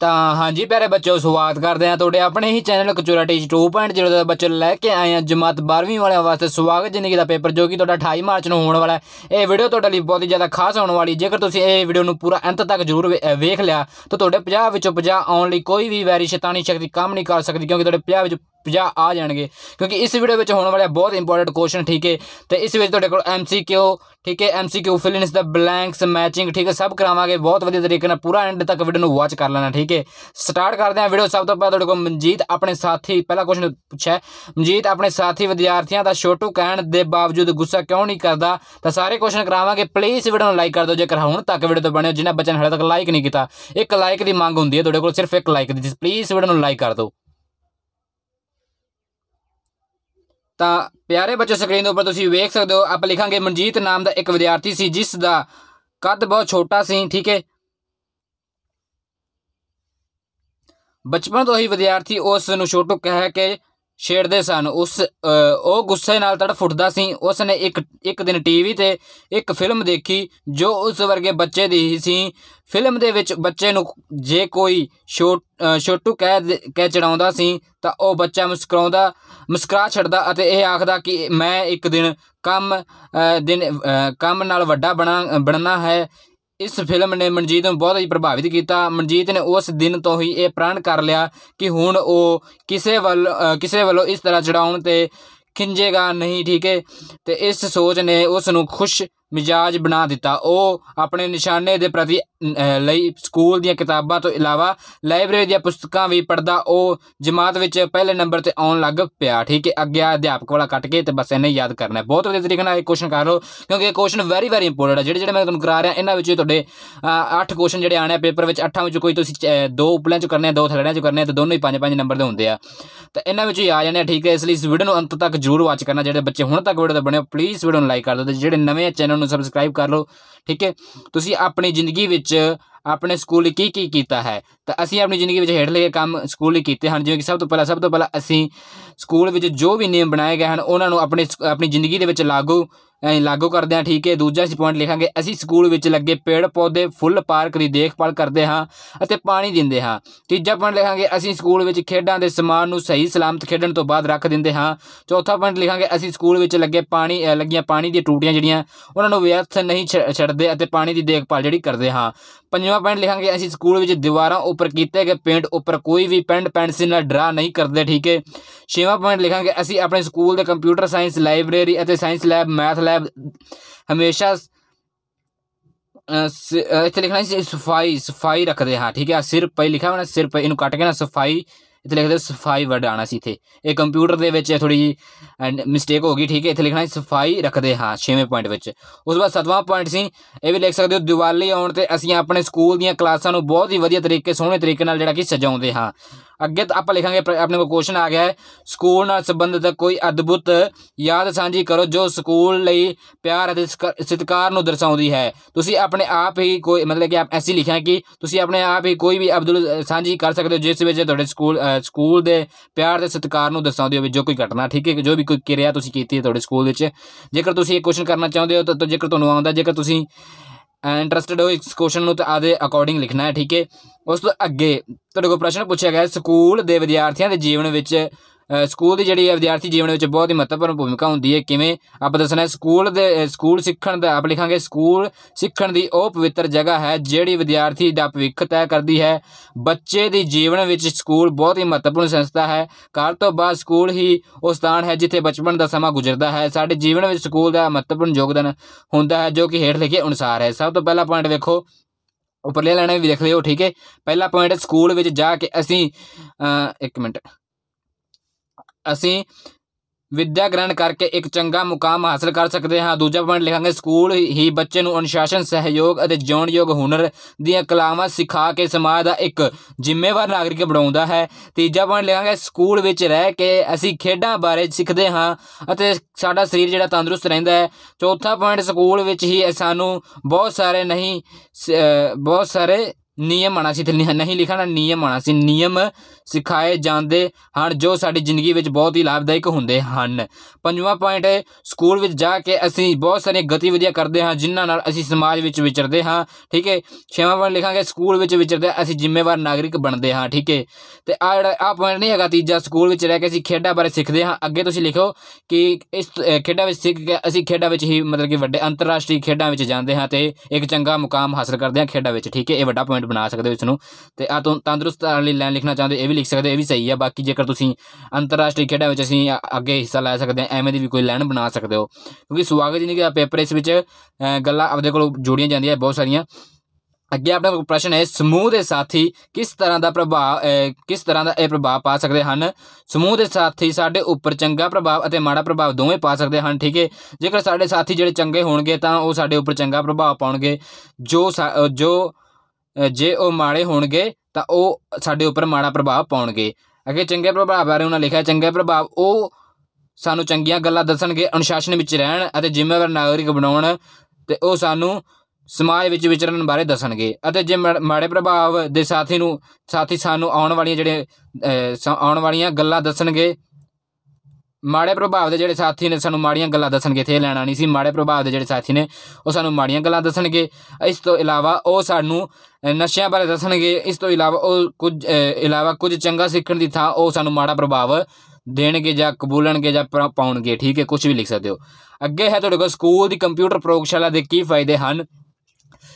ਤਾਂ ਹਾਂਜੀ ਪਿਆਰੇ ਬੱਚੋ ਸਵਾਗਤ ਕਰਦੇ ਆ ਤੁਹਾਡੇ ਆਪਣੇ ਹੀ ਚੈਨਲ ਕਚੋਰਾ ਟੀਚ 2.0 ਦਾ ਬੱਚੋ ਲੈ ਕੇ ਆਏ ਆ ਜਮਾਤ 12ਵੀਂ ਵਾਲਿਆਂ ਵਾਸਤੇ ਸਵਾਗਤ ਜ਼ਿੰਦਗੀ ਦਾ ਪੇਪਰ ਜੋ ਕਿ ਤੁਹਾਡਾ 28 ਮਾਰਚ ਨੂੰ ਹੋਣ ਵਾਲਾ ਹੈ ਇਹ ਵੀਡੀਓ ਤੁਹਾਡੇ ਲਈ ਬਹੁਤ ਹੀ ਜ਼ਿਆਦਾ ਖਾਸ ਹੋਣ ਵਾਲੀ ਜੇਕਰ ਤੁਸੀਂ ਇਹ ਵੀਡੀਓ ਨੂੰ ਪੂਰਾ ਅੰਤ ਤੱਕ ਜ਼ਰੂਰ ਵੇਖ ਲਿਆ ਤਾਂ ਤੁਹਾਡੇ 50 ਵਿੱਚੋਂ 50 ਆਉਣ ਲਈ ਕੋਈ ਵੀ ਵੈਰੀ ਸ਼ੈਤਾਨੀ ਸ਼ਕਤੀ ਕੰਮ ਨਹੀਂ ਕਰ ਸਕਦੀ ਕਿਉਂਕਿ ਤੁਹਾਡੇ 50 ਵਿੱਚ 50 ਆ ਜਾਣਗੇ ਕਿਉਂਕਿ ਇਸ ਵੀਡੀਓ ਵਿੱਚ ਹੋਣ ਵਾਲਿਆ ਬਹੁਤ ਇੰਪੋਰਟੈਂਟ ਕੁਐਸਚਨ ਠੀਕ ਹੈ ਤੇ ਇਸ ਵਿੱਚ ਤੁਹਾਡੇ ਕੋਲ ਐਮਸੀਕਿਊ ਠੀਕ ਹੈ ਐਮਸੀਕਿਊ ਫਿਲ ਇਨ ਇਸ ਦਾ ਬਲੈਂਕਸ ਮੈਚਿੰਗ ਠੀਕ ਹੈ ਸਭ ਕਰਾਵਾਂਗੇ ਬਹੁਤ ਵਧੀਆ ਤਰੀਕੇ ਨਾਲ ਪੂਰਾ ਐਂਡ ਤੱਕ ਵੀਡੀਓ ਨੂੰ ਵਾਚ ਕਰ ਲੈਣਾ ਠੀਕ ਹੈ ਸਟਾਰਟ ਕਰਦੇ ਹਾਂ ਵੀਡੀਓ ਸਭ ਤੋਂ ਪਹਿਲਾਂ ਤੁਹਾਡੇ ਕੋਲ ਮਨਜੀਤ ਆਪਣੇ ਸਾਥੀ ਪਹਿਲਾ ਕੁਐਸਚਨ ਪੁੱਛਿਆ ਮਨਜੀਤ ਆਪਣੇ ਸਾਥੀ ਵਿਦਿਆਰਥੀਆਂ ਦਾ ਛੋਟੂ ਕਹਿਣ ਦੇ ਬਾਵਜੂਦ ਗੁੱਸਾ ਕਿਉਂ ਨਹੀਂ ਕਰਦਾ ਤਾਂ ਸਾਰੇ ਕੁਐਸਚਨ ਕਰਾਵਾਂਗੇ ਪਲੀਜ਼ ਵੀਡੀਓ ਨੂੰ ਲਾਈਕ ਕਰ ਦਿਓ ਜੇਕਰ ਹੁਣ ਤੱਕ ਵੀਡੀਓ ਤੋਂ ਬਣੇ ਜਿਨ੍ਹਾਂ ਬੱਚਿਆਂ ਨੇ ਹਾਲੇ ਤੱਕ ਲਾਈਕ ਨਹੀਂ ਕੀਤਾ ਇੱਕ ਲਾਈਕ ਦੀ ਮੰਗ ਹੁੰਦੀ ਹੈ ਤੁਹਾਡੇ ਕੋਲ ਸਿਰਫ ਇੱਕ ਲਾਈਕ ਦੀ ਪਲੀਜ਼ ਵੀਡੀਓ ਨੂੰ ਲਾਈਕ ਕਰ ਦਿਓ ਤਾਂ ਪਿਆਰੇ ਬੱਚੋ ਸਕਰੀਨ ਦੇ ਉੱਪਰ ਤੁਸੀਂ ਵੇਖ ਸਕਦੇ ਹੋ ਆਪਾਂ ਲਿਖਾਂਗੇ ਮਨਜੀਤ ਨਾਮ ਦਾ ਇੱਕ ਵਿਦਿਆਰਥੀ ਸੀ ਜਿਸ ਦਾ ਕੱਦ ਬਹੁਤ ਛੋਟਾ ਸੀ ਠੀਕ ਹੈ ਬਚਪਨ ਤੋਂ ਹੀ ਵਿਦਿਆਰਥੀ ਉਸ ਨੂੰ ਛੋਟੂ ਕਹਿ ਕੇ ਛੇੜਦੇ ਸਨ ਉਸ ਉਹ ਗੁੱਸੇ ਨਾਲ ਤੜਫੁੱਟਦਾ ਸੀ ਉਸ ਨੇ ਇੱਕ ਇੱਕ ਦਿਨ ਟੀਵੀ ਤੇ ਇੱਕ ਫਿਲਮ ਦੇਖੀ ਜੋ ਉਸ ਵਰਗੇ ਬੱਚੇ ਦੀ ਸੀ ਫਿਲਮ ਦੇ ਵਿੱਚ ਬੱਚੇ ਨੂੰ ਜੇ ਕੋਈ ਛੋਟੂ ਕਹਿ ਕਹਿ ਚੜਾਉਂਦਾ ਸੀ ਤਾਂ ਉਹ ਬੱਚਾ ਮੁਸਕਰਾਉਂਦਾ ਮੁਸਕਰਾ ਛੱਡਦਾ ਅਤੇ ਇਹ ਆਖਦਾ ਕਿ ਮੈਂ ਇੱਕ ਦਿਨ ਕੰਮ ਦਿਨ ਕੰਮ ਨਾਲ ਵੱਡਾ ਬਣਾ ਬਣਨਾ ਹੈ ਇਸ ਫਿਲਮ ਨੇ ਮਨਜੀਤ ਨੂੰ ਬਹੁਤ ਹੀ ਪ੍ਰਭਾਵਿਤ ਕੀਤਾ ਮਨਜੀਤ ਨੇ ਉਸ ਦਿਨ ਤੋਂ ਹੀ ਇਹ ਪ੍ਰਣ ਕਰ ਲਿਆ ਕਿ ਹੁਣ ਉਹ ਕਿਸੇ ਵੱਲ ਕਿਸੇ ਵੱਲੋਂ ਇਸ ਤਰ੍ਹਾਂ ਚੜਾਉਣ ਤੇ ਖਿੰਜੇਗਾ ਨਹੀਂ ਠੀਕ ਹੈ ਤੇ ਇਸ ਸੋਚ ਨੇ ਉਸ ਨੂੰ ਖੁਸ਼ ਮਿਜਾਜ ਬਣਾ ਦਿੱਤਾ ਉਹ ਆਪਣੇ ਨਿਸ਼ਾਨੇ ਦੇ ਪ੍ਰਤੀ ਲਈ ਸਕੂਲ ਦੀਆਂ ਕਿਤਾਬਾਂ ਤੋਂ ਇਲਾਵਾ ਲਾਇਬ੍ਰੇਰੀ ਦੀਆਂ ਪੁਸਤਕਾਂ ਵੀ ਪੜਦਾ ਉਹ ਜਮਾਤ ਵਿੱਚ ਪਹਿਲੇ ਨੰਬਰ ਤੇ ਆਉਣ ਲੱਗ ਪਿਆ ਠੀਕ ਹੈ ਅੱਗੇ ਅਧਿਆਪਕ ਵਾਲਾ ਕੱਟ ਕੇ ਤੇ ਬਸ ਇਹਨੇ ਯਾਦ ਕਰਨਾ ਬਹੁਤ ਵਧੀਆ ਤਰੀਕੇ ਨਾਲ ਇਹ ਕੁਐਸਚਨ ਕਰ ਲਓ ਕਿਉਂਕਿ ਇਹ ਕੁਐਸਚਨ ਵੈਰੀ ਵੈਰੀ ਇੰਪੋਰਟੈਂਟ ਹੈ ਜਿਹੜੇ ਜਿਹੜੇ ਮੈਂ ਤੁਹਾਨੂੰ ਕਰਾ ਰਿਹਾ ਇਹਨਾਂ ਵਿੱਚ ਤੁਹਾਡੇ 8 ਕੁਐਸਚਨ ਜਿਹੜੇ ਆਣੇ ਆ ਪੇਪਰ ਵਿੱਚ 8ਾਂ ਵਿੱਚੋਂ ਕੋਈ ਤੁਸੀਂ ਦੋ ਉਪਲਿਆਂ ਚ ਕਰਨੇ ਆ ਦੋ ਥੱਲੜਿਆਂ ਚ ਕਰਨੇ ਆ ਤੇ ਦੋਨੋਂ ਹੀ 5-5 ਨੰਬਰ ਦੇ ਹੁੰਦੇ ਆ ਤਾਂ ਇਹਨਾਂ ਵਿੱਚ ਹੀ ਆ ਜਾਣੇ ਠੀਕ ਹੈ ਇਸ ਲਈ ਇਸ ਵੀਡੀਓ ਨੂੰ ਅੰਤ ਤੱਕ ਜ਼ਰੂਰ ਵਾਚ ਕਰਨਾ ਜਿਹੜੇ ਬੱਚੇ ਹੁਣ ਤੱਕ ਵੀਡੀਓ ਦਾ ਬਣੇ ਪਲੀਜ਼ ਵੀਡੀਓ ਨੂੰ ਲਾਈਕ ਕਰ ਦਿਓ ਤੇ ਜਿਹੜੇ ਨਵੇਂ ਚੈਨਲ ਨੂੰ ਸਬਸਕ੍ਰਾਈਬ ਕਰ ਲਓ ਠੀਕ ਹੈ ਤੁਸੀਂ ਆਪਣੀ ਜ਼ਿੰਦਗੀ ਵਿੱਚ ਆਪਣੇ ਸਕੂਲ ਕੀ ਕੀ ਕੀਤਾ ਹੈ ਤਾਂ ਅਸੀਂ ਆਪਣੀ ਜ਼ਿੰਦਗੀ ਵਿੱਚ ਹੇਠ ਲਿਖੇ ਕੰਮ ਸਕੂਲ ਹੀ ਕੀਤੇ ਹਨ ਜਿਵੇਂ ਕਿ ਸਭ ਤੋਂ ਪਹਿਲਾਂ ਸਭ ਤੋਂ ਪਹਿਲਾਂ ਅਸੀਂ ਸਕੂਲ ਵਿੱਚ ਜੋ ਵੀ ਨਿਯਮ ਬਣਾਏ ਗਏ ਹਨ ਉਹਨਾਂ ਨੂੰ ਆਪਣੇ ਆਪਣੀ ਜ਼ਿੰਦਗੀ ਦੇ ਵਿੱਚ ਲਾਗੂ ਲਾਗੂ ਕਰਦੇ ਹਾਂ ਠੀਕ ਹੈ ਦੂਜਾ ਅਸੀਂ ਪੁਆਇੰਟ ਲਿਖਾਂਗੇ ਅਸੀਂ ਸਕੂਲ ਵਿੱਚ ਲੱਗੇ ਪੇੜ ਪੌਦੇ ਫੁੱਲ ਪਾਰਕ ਦੀ ਦੇਖਭਾਲ ਕਰਦੇ ਹਾਂ ਅਤੇ ਪਾਣੀ ਦਿੰਦੇ ਹਾਂ ਤੀਜਾ ਪੁਆਇੰਟ ਲਿਖਾਂਗੇ ਅਸੀਂ ਸਕੂਲ ਵਿੱਚ ਖੇਡਾਂ ਦੇ ਸਮਾਨ ਨੂੰ ਸਹੀ ਸਲਾਮਤ ਖੇਡਣ ਤੋਂ ਬਾਅਦ ਰੱਖ ਦਿੰਦੇ ਹਾਂ ਚੌਥਾ ਪੁਆਇੰਟ ਲਿਖਾਂਗੇ ਅਸੀਂ ਸਕੂਲ ਵਿੱਚ ਲੱਗੇ ਪਾਣੀ ਲੱਗੀਆਂ ਪਾਣੀ ਦੀਆਂ ਟੂਟੀਆਂ ਜਿਹੜੀਆਂ ਉਹਨਾਂ ਨੂੰ ਵਿਅਰਥ ਨਹੀਂ ਛੱਡਦੇ ਅਤੇ ਪਾਣੀ ਦੀ ਦੇਖਭਾਲ ਜਿਹੜੀ ਕਰਦੇ ਹਾਂ ਪੰਜਵਾਂ ਪੁਆਇੰਟ ਲਿਖਾਂਗੇ ਅਸੀਂ ਸਕੂਲ ਵਿੱਚ ਦੀਵਾਰਾਂ ਉੱਪਰ ਕੀਤੇ ਗਏ ਪੇਂਟ ਉੱਪਰ ਕੋਈ ਵੀ ਪੈਂਡ ਪੈਨਸਿਲ ਨਾਲ ਡਰਾ ਨਹੀਂ ਕਰਦੇ ਠੀਕ ਹੈ ਛੇਵਾਂ ਪੁਆਇੰਟ ਲਿਖਾਂਗੇ ਅਸੀਂ ਆਪਣੇ ਸਕੂਲ ਦੇ ਕੰਪਿਊਟਰ ਸਾਇੰਸ ਲਾਇਬ੍ਰੇਰੀ ਅਤੇ ਸਾਇੰਸ ਲੈਬ ਮੈਥ ਲੈਬ ਹਮੇਸ਼ਾ ਇੱਥੇ ਲਿਖਣਾ ਸੀ ਸਫਾਈ ਸਫਾਈ ਰੱਖਦੇ ਹਾਂ ਠੀਕ ਹੈ ਸਿਰ ਪਈ ਲਿਖਿਆ ਹੋਣਾ ਸਿਰ ਪਈ ਇਹਨੂੰ ਕੱਟ ਕੇ ਨਾ ਸਫਾਈ ਇੱਥੇ ਲਿਖਦੇ ਸਫਾਈ ਵਰਡ ਆਣਾ ਸੀ ਇੱਥੇ ਇਹ ਕੰਪਿਊਟਰ ਦੇ ਵਿੱਚ ਥੋੜੀ ਜੀ ਮਿਸਟੇਕ ਹੋ ਗਈ ਠੀਕ ਹੈ ਇੱਥੇ ਲਿਖਣਾ ਸਫਾਈ ਰੱਖਦੇ ਹਾਂ 6ਵੇਂ ਪੁਆਇੰਟ ਵਿੱਚ ਉਸ ਤੋਂ ਬਾਅਦ 7ਵਾਂ ਪੁਆਇੰਟ ਸੀ ਇਹ ਵੀ ਲਿਖ ਸਕਦੇ ਹੋ ਦੀਵਾਲੀ ਆਉਣ ਤੇ ਅਸੀਂ ਆਪਣੇ ਸਕੂਲ ਦੀਆਂ ਕਲਾਸਾਂ ਨੂੰ ਬਹੁਤ ਹੀ ਵਧੀਆ ਤਰੀਕੇ ਸੋਹਣੇ ਤਰੀਕੇ ਨਾਲ ਜਿਹੜਾ ਕਿ ਸਜਾਉਂਦੇ ਹਾਂ ਅੱਗੇ ਆਪਾਂ ਲਿਖਾਂਗੇ ਆਪਣੇ ਕੋਲ ਕੁਐਸਚਨ ਆ ਗਿਆ ਹੈ ਸਕੂਲ ਨਾਲ ਸੰਬੰਧਿਤ ਕੋਈ ਅਦਭੁਤ ਯਾਦ ਸਾਂਝੀ ਕਰੋ ਜੋ ਸਕੂਲ ਲਈ ਪਿਆਰ ਅਤੇ ਸਤਿਕਾਰ ਨੂੰ ਦਰਸਾਉਂਦੀ ਹੈ ਤੁਸੀਂ ਆਪਣੇ ਆਪ ਹੀ ਕੋਈ ਮਤਲਬ ਕਿ ਆਪ ਐਸੀ ਲਿਖਿਆ ਕਿ ਤੁਸੀਂ ਆਪਣੇ ਆਪ ਹੀ ਕੋਈ ਵੀ ਅਬਦੁਲ ਸਾਂਝੀ ਕਰ ਸਕਦੇ ਹੋ ਜਿਸ ਵਿੱਚ ਤੁਹਾਡੇ ਸਕੂਲ ਸਕੂਲ ਦੇ ਪਿਆਰ ਤੇ ਸਤਿਕਾਰ ਨੂੰ ਦਰਸਾਉਂਦੀ ਹੋਵੇ ਜੋ ਕੋਈ ਘਟਨਾ ਠੀਕ ਹੈ ਜੋ ਵੀ ਕੋਈ ਕਿਰਿਆ ਤੁਸੀਂ ਕੀਤੀ ਹੈ ਤੁਹਾਡੇ ਸਕੂਲ ਵਿੱਚ ਜੇਕਰ ਤੁਸੀਂ ਇਹ ਕੁਐਸਚਨ ਕਰਨਾ ਚਾਹੁੰਦੇ ਹੋ ਤਾਂ ਜੇਕਰ ਤੁਹਾਨੂੰ ਆਉਂਦਾ ਜੇਕਰ ਤੁਸੀਂ ਇੰਟਰਸਟਿਡ ਹੋ ਇਸ ਕੁਐਸਚਨ ਨੂੰ ਤਾਂ ਆਦੇ ਅਕੋਰਡਿੰਗ ਲਿਖਣਾ ਹੈ ਠੀਕ ਹੈ ਉਸ ਤੋਂ ਅੱਗੇ ਤੁਹਾਡੇ ਕੋਲ ਪ੍ਰਸ਼ਨ ਪੁੱਛਿਆ ਗਿਆ ਸਕੂਲ ਦੇ ਵਿਦਿਆਰਥੀਆਂ ਦੇ ਜੀਵਨ ਵਿੱਚ ਸਕੂਲ ਦੀ ਜਿਹੜੀ ਵਿਦਿਆਰਥੀ ਜੀਵਨ ਵਿੱਚ ਬਹੁਤ ਹੀ ਮਹੱਤਵਪੂਰਨ ਭੂਮਿਕਾ ਹੁੰਦੀ ਹੈ ਕਿਵੇਂ ਆਪਾਂ ਦੱਸਣਾ ਹੈ ਸਕੂਲ ਦੇ ਸਕੂਲ ਸਿੱਖਣ ਦਾ ਆਪ ਲਿਖਾਂਗੇ ਸਕੂਲ ਸਿੱਖਣ ਦੀ ਉਹ ਪਵਿੱਤਰ ਜਗ੍ਹਾ ਹੈ ਜਿਹੜੀ ਵਿਦਿਆਰਥੀ ਦਾ ਭਵਿੱਖ ਤੈਅ ਕਰਦੀ ਹੈ ਬੱਚੇ ਦੀ ਜੀਵਨ ਵਿੱਚ ਸਕੂਲ ਬਹੁਤ ਹੀ ਮਹੱਤਵਪੂਰਨ ਸੰਸਥਾ ਹੈ ਘਰ ਤੋਂ ਬਾਅਦ ਸਕੂਲ ਹੀ ਉਹ ਸਥਾਨ ਹੈ ਜਿੱਥੇ ਬਚਪਨ ਦਾ ਸਮਾਂ ਗੁਜ਼ਰਦਾ ਹੈ ਸਾਡੇ ਜੀਵਨ ਵਿੱਚ ਸਕੂਲ ਦਾ ਮਹੱਤਵਪੂਰਨ ਯੋਗਦਾਨ ਹੁੰਦਾ ਹੈ ਜੋ ਕਿ ਹੇਠ ਲਿਖੇ ਅਨੁਸਾਰ ਹੈ ਸਭ ਤੋਂ ਪਹਿਲਾ ਪੁਆਇੰਟ ਵੇਖੋ ਉੱਪਰਲੇ ਲੈਣੇ ਵੀ ਦੇਖ ਲਿਓ ਠੀਕ ਹੈ ਪਹਿਲਾ ਪੁਆਇੰਟ ਸਕੂਲ ਵਿੱਚ ਜਾ ਕੇ ਅਸੀਂ ਇੱਕ ਮਿੰਟ ਅਸੀਂ ਵਿੱਦਿਆ ਗ੍ਰਹਿਣ ਕਰਕੇ ਇੱਕ ਚੰਗਾ ਮੁਕਾਮ ਹਾਸਲ ਕਰ ਸਕਦੇ ਹਾਂ ਦੂਜਾ ਪੁਆਇੰਟ ਲਿਖਾਂਗੇ ਸਕੂਲ ਹੀ ਬੱਚੇ ਨੂੰ ਅਨੁਸ਼ਾਸਨ ਸਹਿਯੋਗ ਅਤੇ ਜਿਉਣਯੋਗ ਹੁਨਰ ਦੀਆਂ ਕਲਾਵਾਂ ਸਿਖਾ ਕੇ ਸਮਾਜ ਦਾ ਇੱਕ ਜ਼ਿੰਮੇਵਾਰ ਨਾਗਰਿਕ ਬਣਾਉਂਦਾ ਹੈ ਤੀਜਾ ਪੁਆਇੰਟ ਲਿਖਾਂਗੇ ਸਕੂਲ ਵਿੱਚ ਰਹਿ ਕੇ ਅਸੀਂ ਖੇਡਾਂ ਬਾਰੇ ਸਿੱਖਦੇ ਹਾਂ ਅਤੇ ਸਾਡਾ ਸਰੀਰ ਜਿਹੜਾ ਤੰਦਰੁਸਤ ਰਹਿੰਦਾ ਹੈ ਚੌਥਾ ਪੁਆਇੰਟ ਸਕੂਲ ਵਿੱਚ ਹੀ ਸਾਨੂੰ ਬਹੁਤ ਸਾਰੇ ਨਹੀਂ ਬਹੁਤ ਸਾਰੇ ਨਿਯਮ ਆਣਾ ਸੀ ਤੇ ਨਹੀਂ ਲਿਖਣਾ ਨਿਯਮ ਆਣਾ ਸੀ ਨਿਯਮ ਸਿਖਾਏ ਜਾਂਦੇ ਹਨ ਜੋ ਸਾਡੀ ਜ਼ਿੰਦਗੀ ਵਿੱਚ ਬਹੁਤ ਹੀ ਲਾਭਦਾਇਕ ਹੁੰਦੇ ਹਨ ਪੰਜਵਾਂ ਪੁਆਇੰਟ ਹੈ ਸਕੂਲ ਵਿੱਚ ਜਾ ਕੇ ਅਸੀਂ ਬਹੁਤ ਸਾਰੇ ਗਤੀਵਿਧੀਆਂ ਕਰਦੇ ਹਾਂ ਜਿਨ੍ਹਾਂ ਨਾਲ ਅਸੀਂ ਸਮਾਜ ਵਿੱਚ ਵਿਚਰਦੇ ਹਾਂ ਠੀਕ ਹੈ ਛੇਵਾਂ ਪੁਆਇੰਟ ਲਿਖਾਂਗੇ ਸਕੂਲ ਵਿੱਚ ਵਿਚਰਦੇ ਅਸੀਂ ਜ਼ਿੰਮੇਵਾਰ ਨਾਗਰਿਕ ਬਣਦੇ ਹਾਂ ਠੀਕ ਹੈ ਤੇ ਆ ਜਿਹੜਾ ਆ ਪੁਆਇੰਟ ਨਹੀਂ ਹੈਗਾ ਤੀਜਾ ਸਕੂਲ ਵਿੱਚ ਰਹਿ ਕੇ ਅਸੀਂ ਖੇਡਾਂ ਬਾਰੇ ਸਿੱਖਦੇ ਹਾਂ ਅੱਗੇ ਤੁਸੀਂ ਲਿਖੋ ਕਿ ਇਸ ਖੇਡਾਂ ਵਿੱਚ ਸਿੱਖ ਕੇ ਅਸੀਂ ਖੇਡਾਂ ਵਿੱਚ ਹੀ ਮਤਲਬ ਕਿ ਵੱਡੇ ਅੰਤਰਰਾਸ਼ਟਰੀ ਖੇਡਾਂ ਵਿੱਚ ਜਾਂਦੇ ਹਾਂ ਤੇ ਇੱਕ ਚੰਗਾ ਮੁਕਾਮ ਹਾਸਲ ਕਰਦੇ ਹਾਂ ਖੇਡਾਂ ਵਿੱਚ ਠੀਕ ਹੈ ਇਹ ਵੱਡਾ ਪੁਆਇੰਟ ਪੁਆਇੰਟ ਬਣਾ ਸਕਦੇ ਹੋ ਇਸ ਨੂੰ ਤੇ ਆ ਤੰਦਰੁਸਤ ਲਈ ਲਾਈਨ ਲਿਖਣਾ ਚਾਹੁੰਦੇ ਇਹ ਵੀ ਲਿਖ ਸਕਦੇ ਇਹ ਵੀ ਸਹੀ ਹੈ ਬਾਕੀ ਜੇਕਰ ਤੁਸੀਂ ਅੰਤਰਰਾਸ਼ਟਰੀ ਖੇਡਾਂ ਵਿੱਚ ਅਸੀਂ ਅੱਗੇ ਹਿੱਸਾ ਲੈ ਸਕਦੇ ਹਾਂ ਐਵੇਂ ਦੀ ਵੀ ਕੋਈ ਲਾਈਨ ਬਣਾ ਸਕਦੇ ਹੋ ਕਿਉਂਕਿ ਸਵਾਗਤ ਜੀ ਕਿ ਪੇਪਰ ਇਸ ਵਿੱਚ ਗੱਲਾਂ ਆਪਦੇ ਕੋਲ ਜੋੜੀਆਂ ਜਾਂਦੀਆਂ ਬਹੁਤ ਸਾਰੀਆਂ ਅੱਗੇ ਆਪਣਾ ਪ੍ਰਸ਼ਨ ਹੈ ਸਮੂਹ ਦੇ ਸਾਥੀ ਕਿਸ ਤਰ੍ਹਾਂ ਦਾ ਪ੍ਰਭਾਵ ਕਿਸ ਤਰ੍ਹਾਂ ਦਾ ਇਹ ਪ੍ਰਭਾਵ ਪਾ ਸਕਦੇ ਹਨ ਸਮੂਹ ਦੇ ਸਾਥੀ ਸਾਡੇ ਉੱਪਰ ਚੰਗਾ ਪ੍ਰਭਾਵ ਅਤੇ ਮਾੜਾ ਪ੍ਰਭਾਵ ਦੋਵੇਂ ਪਾ ਸਕਦੇ ਹਨ ਠੀਕ ਹੈ ਜੇਕਰ ਸਾਡੇ ਸਾਥੀ ਜਿਹੜੇ ਚੰਗੇ ਹੋਣਗੇ ਤਾਂ ਉਹ ਸਾਡੇ ਉੱਪਰ ਚੰਗਾ ਪ੍ਰਭਾਵ ਪਾਉਣਗੇ ਜੋ ਜੋ ਜੇ ਉਹ ਮਾੜੇ ਹੋਣਗੇ ਤਾਂ ਉਹ ਸਾਡੇ ਉੱਪਰ ਮਾੜਾ ਪ੍ਰਭਾਵ ਪਾਉਣਗੇ ਅਗੇ ਚੰਗੇ ਪ੍ਰਭਾਵ ਬਾਰੇ ਉਹਨਾਂ ਲਿਖਿਆ ਚੰਗੇ ਪ੍ਰਭਾਵ ਉਹ ਸਾਨੂੰ ਚੰਗੀਆਂ ਗੱਲਾਂ ਦੱਸਣਗੇ ਅਨੁਸ਼ਾਸਨ ਵਿੱਚ ਰਹਿਣ ਅਤੇ ਜ਼ਿੰਮੇਵਾਰ ਨਾਗਰਿਕ ਬਣਾਉਣ ਤੇ ਉਹ ਸਾਨੂੰ ਸਮਾਜ ਵਿੱਚ ਵਿਚਰਨ ਬਾਰੇ ਦੱਸਣਗੇ ਅਤੇ ਜੇ ਮਾੜੇ ਪ੍ਰਭਾਵ ਦੇ ਸਾਥੀ ਨੂੰ ਸਾਥੀ ਸਾਨੂੰ ਆਉਣ ਵਾਲੀਆਂ ਜਿਹੜੇ ਆਉਣ ਵਾਲੀਆਂ ਗੱਲਾਂ ਦੱਸਣਗੇ ਮਾੜੇ ਪ੍ਰਭਾਵ ਦੇ ਜਿਹੜੇ ਸਾਥੀ ਨੇ ਸਾਨੂੰ ਮਾੜੀਆਂ ਗੱਲਾਂ ਦੱਸਣਗੇ ਥੇ ਲੈਣਾ ਨਹੀਂ ਸੀ ਮਾੜੇ ਪ੍ਰਭਾਵ ਦੇ ਜਿਹੜੇ ਸਾਥੀ ਨੇ ਉਹ ਸਾਨੂੰ ਮਾੜੀਆਂ ਗੱਲਾਂ ਦੱਸਣਗੇ ਇਸ ਤੋਂ ਇਲਾਵਾ ਉਹ ਸਾਨੂੰ ਨਸ਼ਿਆਂ ਬਾਰੇ ਦੱਸਣਗੇ ਇਸ ਤੋਂ ਇਲਾਵਾ ਉਹ ਕੁਝ ਇਲਾਵਾ ਕੁਝ ਚੰਗਾ ਸਿੱਖਣ ਦੀ ਥਾਂ ਉਹ ਸਾਨੂੰ ਮਾੜਾ ਪ੍ਰਭਾਵ ਦੇਣਗੇ ਜਾਂ ਕਬੂਲਣਗੇ ਜਾਂ ਪਾਉਣਗੇ ਠੀਕ ਹੈ ਕੁਝ ਵੀ ਲਿਖ ਸਕਦੇ ਹੋ ਅੱਗੇ ਹੈ ਤੁਹਾਡੇ ਕੋਲ ਸਕੂਲ ਦੀ ਕੰਪਿਊਟਰ ਪ੍ਰੋਗਸ਼ਾਲਾ ਦੇ ਕੀ ਫਾਇਦੇ ਹਨ